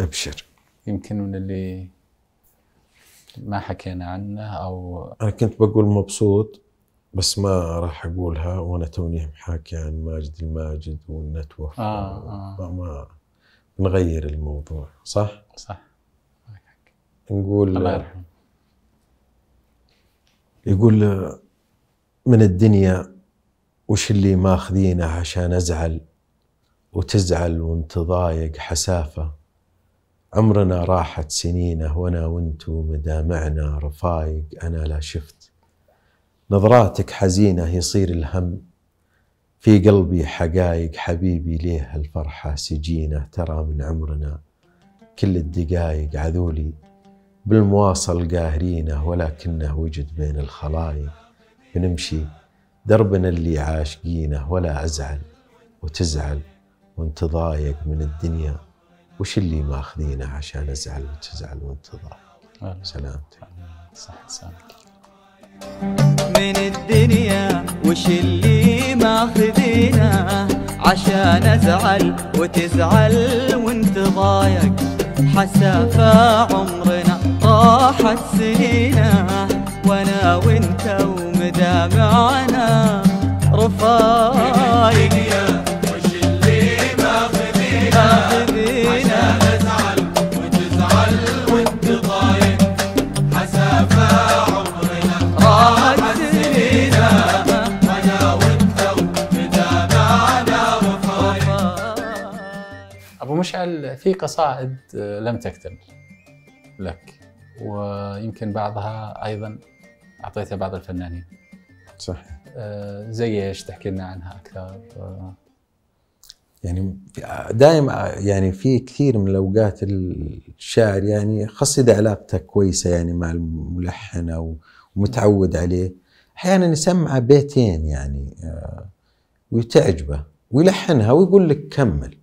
ابشر يمكن من اللي ما حكينا عنه او انا كنت بقول مبسوط بس ما راح اقولها وانا توني حاكي عن ماجد الماجد وانه توفى آه آه. ما نغير الموضوع صح؟ صح نقول الله يرحمه يقول من الدنيا وش اللي ماخذينه عشان ازعل وتزعل وانت ضايق حسافه عمرنا راحت سنينه وانا وانتو مدامعنا رفايق انا لا شفت نظراتك حزينه يصير الهم في قلبي حقايق حبيبي ليه الفرحه سجينه ترى من عمرنا كل الدقايق عذولي بالمواصل قاهرينه ولكنه وجد بين الخلايق بنمشي دربنا اللي عاشقينه ولا ازعل وتزعل وانت ضايق من الدنيا وش اللي ماخذينه عشان ازعل وتزعل وانت سلامتك صح سلامتك من الدنيا وش اللي ماخذينه عشان ازعل وتزعل وانت ضايق حسافة عمرنا طاحت سنينا وانا وانت ومدامعنا رفايق مشعل في قصائد آه، لم تكتمل لك ويمكن بعضها ايضا اعطيتها بعض الفنانين صح آه، زي ايش تحكي لنا عنها اكثر آه. يعني دائما يعني في كثير من الاوقات الشاعر يعني خاصه اذا علاقته كويسه يعني مع الملحن او متعود عليه احيانا يسمعه بيتين يعني ويتعجبه ويلحنها ويقول لك كمل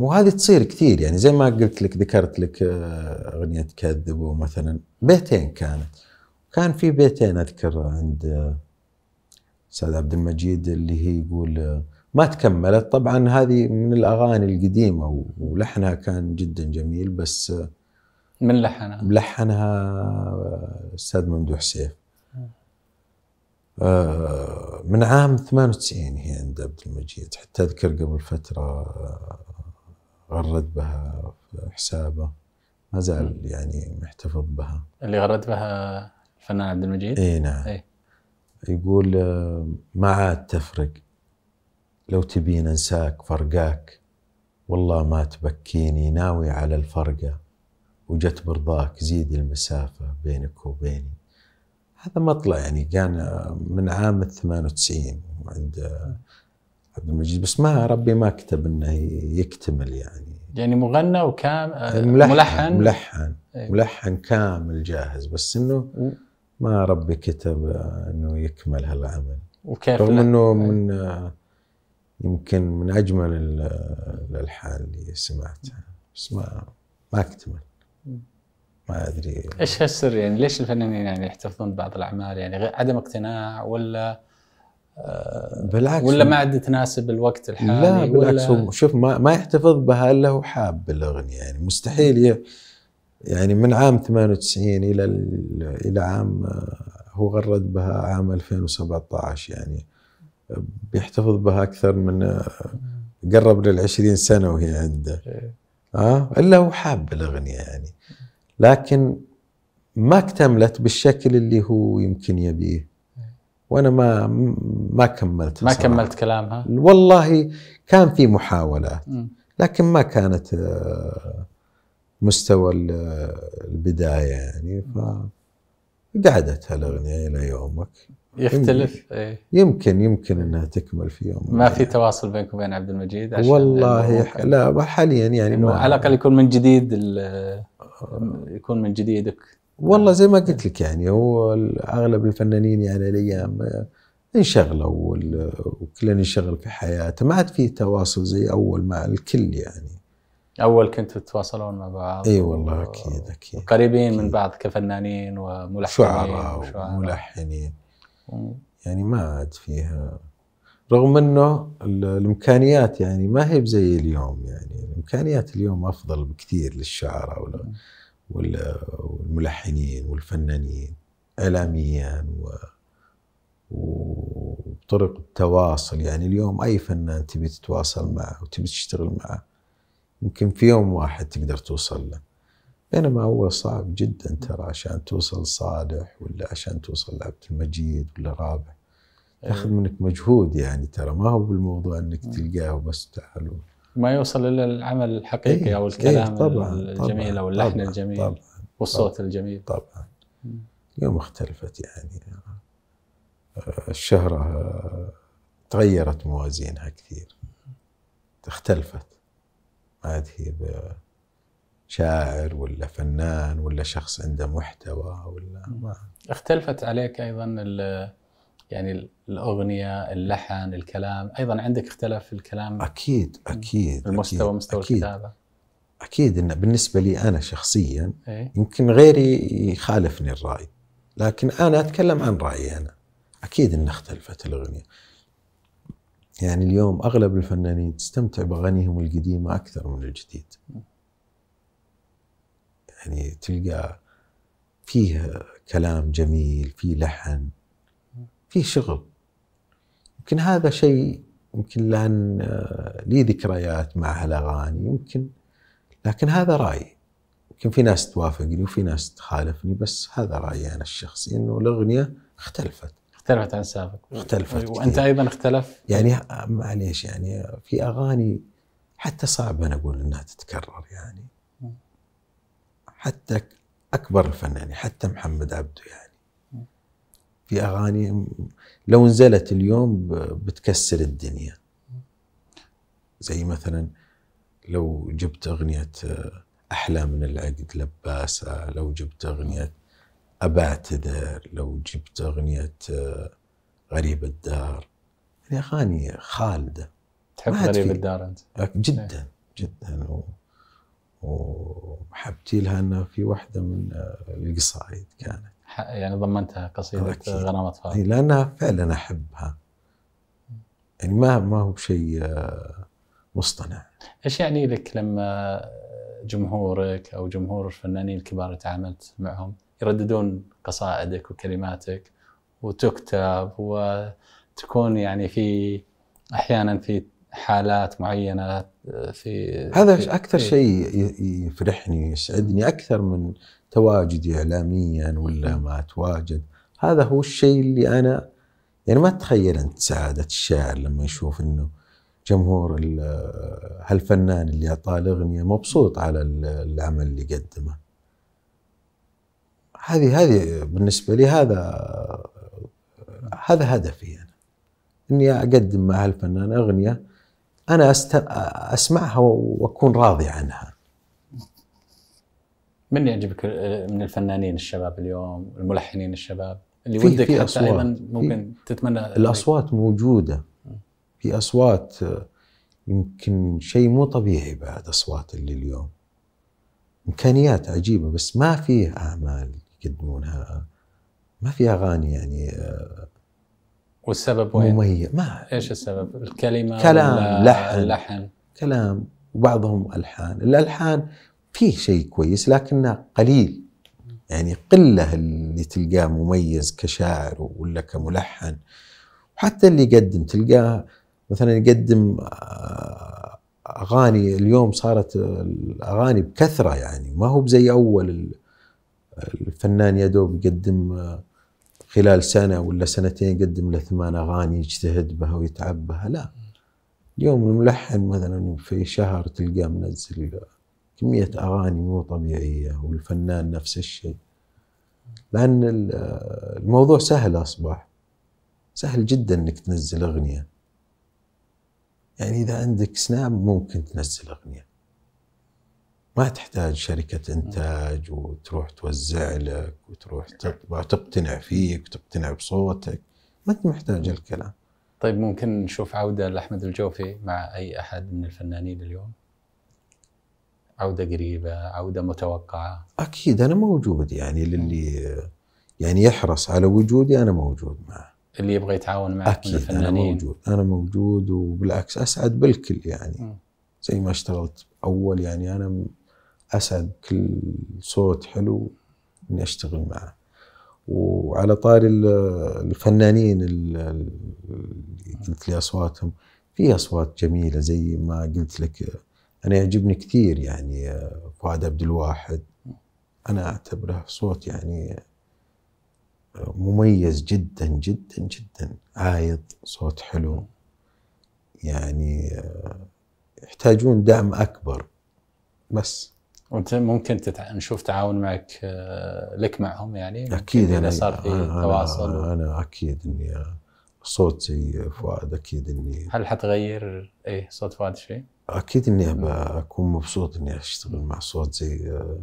وهذه تصير كثير يعني زي ما قلت لك ذكرت لك آه، اغنيه كذب مثلا بيتين كانت كان في بيتين اذكر عند آه، استاذ عبد المجيد اللي هي يقول آه، ما تكملت طبعا هذه من الاغاني القديمه ولحنها كان جدا جميل بس من لحنها؟ لحنها استاذ ممدوح سيف من عام 98 هي عند عبد المجيد حتى اذكر قبل فتره غرد بها في حسابه ما زال يعني محتفظ بها اللي غرد بها الفنان عبد المجيد؟ اي نعم أي. يقول آه، ما عاد تفرق لو تبين انساك فرقاك والله ما تبكيني ناوي على الفرقه وجت برضاك زيد المسافه بينك وبيني هذا مطلع يعني كان آه، من عام 98 وعند آه، عبد المجيد بس ما ربي ما كتب انه يكتمل يعني يعني مغنى وكامل ملحن ملحن ملحن, أيوه. ملحن كامل جاهز بس انه ما ربي كتب انه يكمل هالعمل وكيف رغم انه إيه. من يمكن من اجمل الالحان اللي سمعتها بس ما ما اكتمل ما ادري ايش هالسر يعني ليش الفنانين يعني يحتفظون ببعض الاعمال يعني عدم اقتناع ولا بالعكس ولا ما عاد تناسب الوقت الحالي لا بالعكس ولا... شوف ما ما يحتفظ بها الا هو حاب الاغنيه يعني مستحيل يعني من عام 98 الى الى عام آه، هو غرد بها عام 2017 يعني آه، بيحتفظ بها اكثر من آه، قرب لل 20 سنه وهي عنده إيه. اه الا هو حاب الاغنيه يعني لكن ما اكتملت بالشكل اللي هو يمكن يبيه وانا ما ما كملت ما صراحة. كملت كلامها والله كان في محاولات لكن ما كانت آه، مستوى البدايه يعني ف قعدت هالاغنيه الى يومك يختلف يمكن إيه. يمكن, يمكن انها تكمل في يوم ما في تواصل بينك وبين عبد المجيد عشان والله لا حاليا يعني على الاقل يكون من جديد آه. يكون من جديدك والله زي ما قلت لك يعني هو اغلب الفنانين يعني الايام انشغلوا وكل انشغل في حياته ما عاد في تواصل زي اول مع الكل يعني اول كنتوا تتواصلون مع بعض اي والله و... اكيد اكيد قريبين من بعض كفنانين وملحنين شعراء وملحنين يعني ما عاد فيها رغم انه الامكانيات يعني ما هي بزي اليوم يعني الامكانيات اليوم افضل بكثير للشعراء والملحنين والفنانين اعلاميا و وطرق التواصل يعني اليوم اي فنان تبي تتواصل معه وتبي تشتغل معه يمكن في يوم واحد تقدر توصل له بينما هو صعب جدا ترى عشان توصل صالح ولا عشان توصل لعبد المجيد ولا رابح ياخذ أيوه. منك مجهود يعني ترى ما هو بالموضوع انك تلقاه وبس تعال ما يوصل الا العمل الحقيقي إيه او الكلام إيه طبعا الجميل طبعاً او اللحن طبعاً الجميل طبعاً والصوت طبعاً الجميل طبعا يوم اختلفت يعني الشهرة تغيرت موازينها كثير اختلفت ما عاد هي شاعر ولا فنان ولا شخص عنده محتوى ولا ما. اختلفت عليك ايضا يعني الاغنيه، اللحن، الكلام، ايضا عندك اختلف الكلام اكيد اكيد المستوى أكيد مستوى أكيد الكتابه اكيد انه بالنسبه لي انا شخصيا إيه؟ يمكن غيري يخالفني الراي لكن انا اتكلم عن رايي انا اكيد ان اختلفت الاغنيه يعني اليوم اغلب الفنانين تستمتع باغانيهم القديمه اكثر من الجديد يعني تلقى فيه كلام جميل فيه لحن في شغل يمكن هذا شيء يمكن لان آه، لي ذكريات مع هالاغاني يمكن لكن هذا رايي يمكن في ناس توافقني وفي ناس تخالفني بس هذا رايي انا الشخصي انه الاغنيه اختلفت اختلفت عن سابق اختلفت وانت ايضا اختلف يعني آه، معليش يعني في اغاني حتى صعب انا اقول انها تتكرر يعني حتى اكبر الفنانين يعني حتى محمد عبده يعني في اغاني لو نزلت اليوم بتكسر الدنيا زي مثلا لو جبت اغنيه آه، احلى من العقد لباسه لو جبت اغنيه ابعتذر لو جبت اغنيه آه، غريب الدار يعني اغاني خالده تحب غريب الدار انت؟ إيه. جدا جدا و... ومحبتي لها انها في واحده من آه، القصايد كانت يعني ضمنتها قصيده غرامه اطفال اي لانها فعلا احبها يعني ما ما هو بشيء آه، مصطنع ايش يعني لك لما جمهورك او جمهور الفنانين الكبار اللي تعاملت معهم يرددون قصائدك وكلماتك وتكتب وتكون يعني في احيانا في حالات معينه آه، في هذا في اكثر شيء يفرحني ويسعدني اكثر من تواجدي اعلاميا ولا ما اتواجد هذا هو الشيء اللي انا يعني ما تتخيل انت سعاده الشاعر لما يشوف انه جمهور هالفنان اللي اعطاه الاغنيه مبسوط على العمل اللي قدمه. هذه هذه بالنسبه لي هذا هذا هدفي انا يعني. اني اقدم مع هالفنان اغنيه انا أست... اسمعها واكون راضي عنها. من يعجبك من الفنانين الشباب اليوم الملحنين الشباب اللي فيه ودك فيه حتى أصوات. ايضا ممكن تتمنى الاصوات موجوده في اصوات يمكن شيء مو طبيعي بعد اصوات اللي اليوم امكانيات عجيبه بس ما فيه اعمال يقدمونها ما في اغاني يعني آه، والسبب وين؟ مميز ما ايش السبب؟ الكلمه كلام لحن لحن كلام وبعضهم الحان، الالحان فيه شيء كويس لكنه قليل يعني قله اللي تلقاه مميز كشاعر ولا كملحن وحتى اللي يقدم تلقاه مثلا يقدم آه، اغاني اليوم صارت الاغاني بكثره يعني ما هو بزي اول الفنان يا دوب يقدم آه، خلال سنه ولا سنتين يقدم له ثمان اغاني يجتهد بها ويتعب بها لا اليوم الملحن مثلا في شهر تلقاه منزل كمية أغاني مو طبيعية والفنان نفس الشيء لأن الموضوع سهل أصبح سهل جدا أنك تنزل أغنية يعني إذا عندك سناب ممكن تنزل أغنية ما تحتاج شركة إنتاج وتروح توزع لك وتروح تطبع تقتنع فيك وتقتنع بصوتك ما أنت محتاج الكلام طيب ممكن نشوف عودة لأحمد الجوفي مع أي أحد من الفنانين اليوم؟ عوده قريبه عوده متوقعه اكيد انا موجود يعني للي يعني يحرص على وجودي انا موجود معه اللي يبغى يتعاون معك اكيد انا موجود انا موجود وبالعكس اسعد بالكل يعني زي ما اشتغلت اول يعني انا اسعد كل صوت حلو اني اشتغل معه وعلى طاري الفنانين اللي قلت لي اصواتهم في اصوات جميله زي ما قلت لك انا يعجبني كثير يعني آه، فؤاد عبد الواحد انا اعتبره صوت يعني آه، مميز جدا جدا جدا عايض صوت حلو يعني آه، يحتاجون دعم اكبر بس وانت ممكن تتع... نشوف تعاون معك لك معهم يعني اكيد اذا صار في تواصل أنا, انا اكيد اني صوت زي فؤاد اكيد اني هل حتغير ايه صوت فؤاد شيء؟ اكيد اني اكون مبسوط اني اشتغل مع صوت زي آه،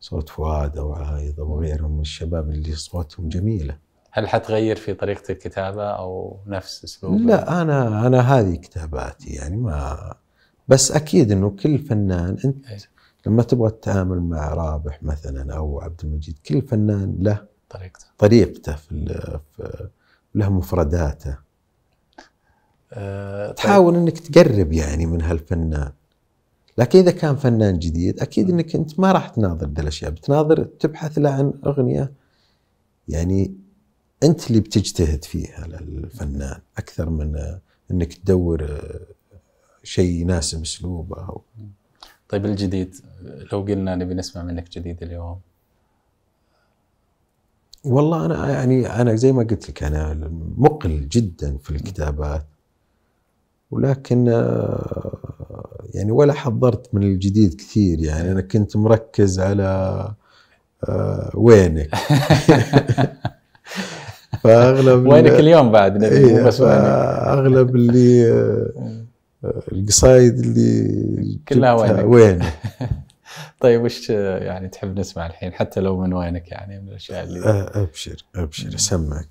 صوت فؤاد او عايض او غيرهم من الشباب اللي صوتهم جميله. هل حتغير في طريقه الكتابه او نفس اسلوبك؟ لا انا انا هذه كتاباتي يعني ما بس اكيد انه كل فنان انت أيه. لما تبغى تتعامل مع رابح مثلا او عبد المجيد كل فنان له طريقته طريقته في, في له مفرداته أه طيب. تحاول انك تقرب يعني من هالفنان لكن اذا كان فنان جديد اكيد انك انت ما راح تناظر ذا الاشياء بتناظر تبحث له عن اغنيه يعني انت اللي بتجتهد فيها للفنان اكثر من انك تدور آه، شيء يناسب اسلوبه طيب الجديد لو قلنا نبي نسمع منك جديد اليوم والله انا يعني انا زي ما قلت لك انا مقل جدا في الكتابات ولكن آه، يعني ولا حضرت من الجديد كثير يعني انا كنت مركز على آه، وينك فاغلب وينك اليوم بعد إيه، بس اغلب اللي آه، القصايد اللي كلها وينك طيب وش يعني تحب نسمع الحين حتى لو من وينك يعني من الاشياء اللي ابشر ابشر اسمعك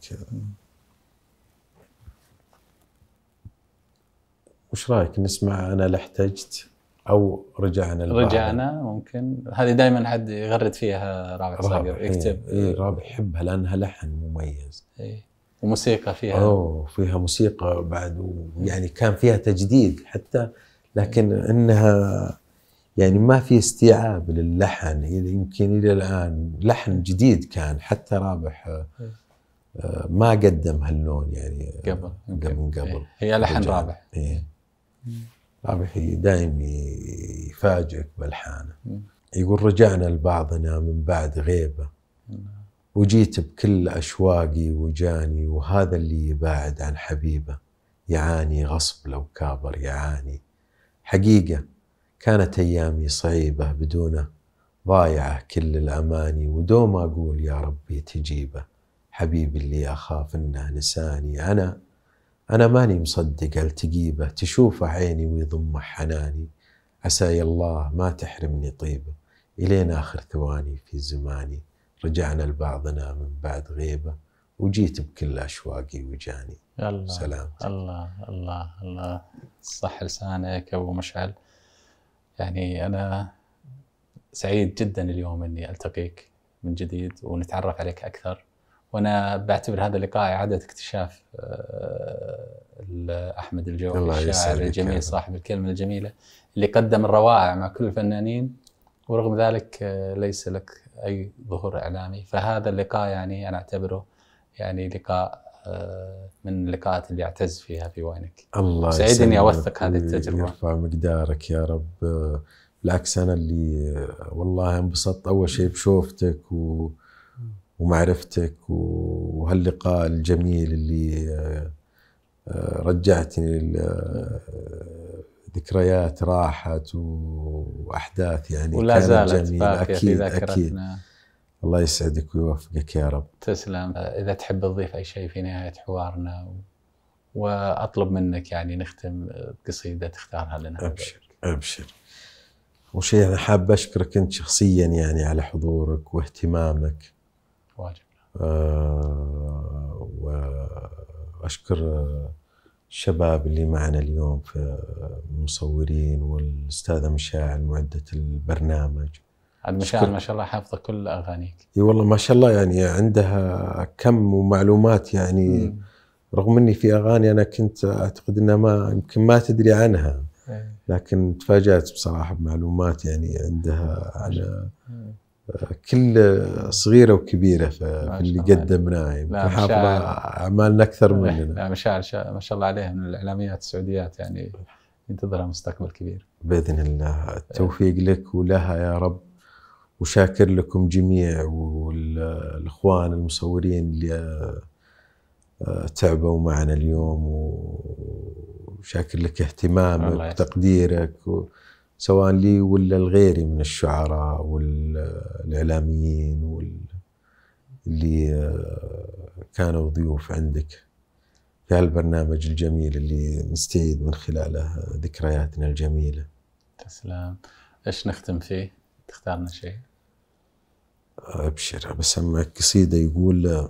وش رايك نسمع انا لحتجت او رجعنا البحر. رجعنا ممكن هذه دائما حد يغرد فيها رابع صقر إيه، يكتب اي رابع يحبها لانها لحن مميز اي وموسيقى فيها اوه فيها موسيقى بعد ويعني كان فيها تجديد حتى لكن انها يعني ما في استيعاب للحن يمكن الى الان لحن جديد كان حتى رابح آه، آه، ما قدم هاللون يعني آه، قبل من قبل هي لحن رابح إيه. رابح دائم يفاجئك بالحانه يقول رجعنا لبعضنا من بعد غيبه وجيت بكل اشواقي وجاني وهذا اللي يباعد عن حبيبه يعاني غصب لو كابر يعاني حقيقه كانت أيامي صعيبة بدونه ضايعة كل الأماني ودوم أقول يا ربي تجيبه حبيبي اللي أخاف إنه نساني أنا أنا ماني مصدق التقيبه تشوفه عيني ويضمه حناني عسى الله ما تحرمني طيبه إلين آخر ثواني في زماني رجعنا لبعضنا من بعد غيبة وجيت بكل أشواقي وجاني الله سلام الله الله الله صح لسانك أبو مشعل يعني انا سعيد جدا اليوم اني التقيك من جديد ونتعرف عليك اكثر وانا بعتبر هذا اللقاء اعاده اكتشاف آه، احمد الجو الشاعر الجميل صاحب الكلمه الجميله اللي قدم الروائع مع كل الفنانين ورغم ذلك آه، ليس لك اي ظهور اعلامي فهذا اللقاء يعني انا اعتبره يعني لقاء آه، من اللقاءات اللي اعتز فيها في وينك الله سعيد اني اوثق هذه التجربه يرفع مقدارك يا رب آه، بالعكس انا اللي آه، والله انبسطت اول شيء بشوفتك و ومعرفتك وهاللقاء الجميل اللي رجعتني ذكريات راحت واحداث يعني ولا زالت جميلة اكيد اكيد الله يسعدك ويوفقك يا رب تسلم اذا تحب تضيف اي شيء في نهايه حوارنا و... واطلب منك يعني نختم بقصيده تختارها لنا ابشر ابشر وشيء انا حاب اشكرك انت شخصيا يعني على حضورك واهتمامك واجب آه واشكر الشباب اللي معنا اليوم في المصورين والاستاذه مشاعل معده البرنامج عاد ما شاء, ما شاء الله حافظه كل اغانيك اي والله ما شاء الله يعني عندها كم ومعلومات يعني مم. رغم اني في اغاني انا كنت اعتقد انها ما يمكن ما تدري عنها لكن تفاجات بصراحه بمعلومات يعني عندها على آه، كل صغيره وكبيره في اللي قدمناه يمكن يعني. حافظه اعمالنا اكثر مننا لا ما شاء ما شاء الله عليها من الاعلاميات السعوديات يعني ينتظرها مستقبل كبير باذن الله التوفيق لك ولها يا رب وشاكر لكم جميع والاخوان المصورين اللي آه، تعبوا معنا اليوم وشاكر لك اهتمامك وتقديرك سواء لي ولا لغيري من الشعراء والاعلاميين وال... اللي آه، كانوا ضيوف عندك في هالبرنامج الجميل اللي نستعيد من خلاله ذكرياتنا الجميله. تسلم. ايش نختم فيه؟ تختارنا شيء؟ ابشر بسمعك قصيده يقول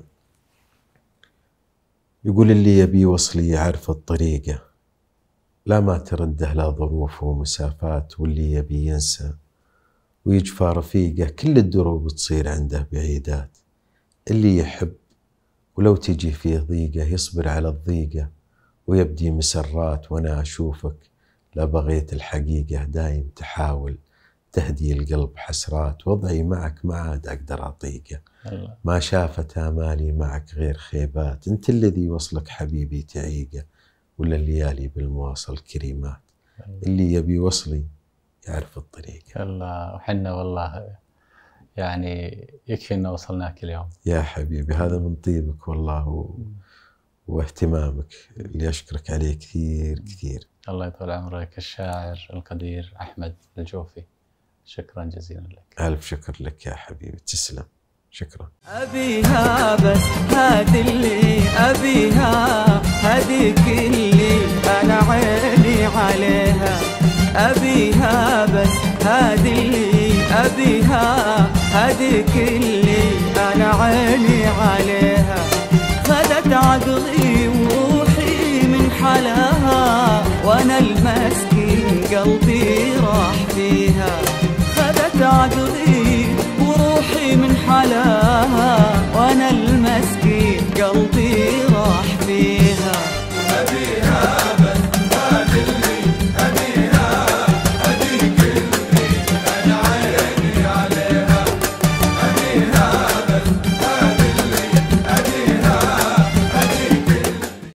يقول اللي يبي وصلي يعرف الطريقه لا ما ترده لا ظروف ومسافات واللي يبي ينسى ويجفى رفيقه كل الدروب تصير عنده بعيدات اللي يحب ولو تجي فيه ضيقة يصبر على الضيقة ويبدي مسرات وأنا أشوفك لا بغيت الحقيقة دايم تحاول تهدي القلب حسرات وضعي معك ما عاد أقدر أطيقه ما شافت آمالي معك غير خيبات أنت الذي وصلك حبيبي تعيقه ولا الليالي بالمواصل كريمات اللي يبي وصلي يعرف الطريق الله وحنا والله يعني يكفي أن وصلناك اليوم يا حبيبي هذا من طيبك والله و... واهتمامك اللي أشكرك عليه كثير كثير الله يطول عمرك الشاعر القدير أحمد الجوفي شكرا جزيلا لك ألف شكر لك يا حبيبي تسلم شكرا أبيها بس هذه اللي أبيها هذيك اللي أنا عيني عليها أبيها بس هذه اللي أبيها هذيك اللي أنا عيني عليها خدت عقلي وروحي من حلاها وأنا المسكين قلبي راح فيها أخذت عذري وروحي من حلاها وأنا المسكين قلبي راح فيها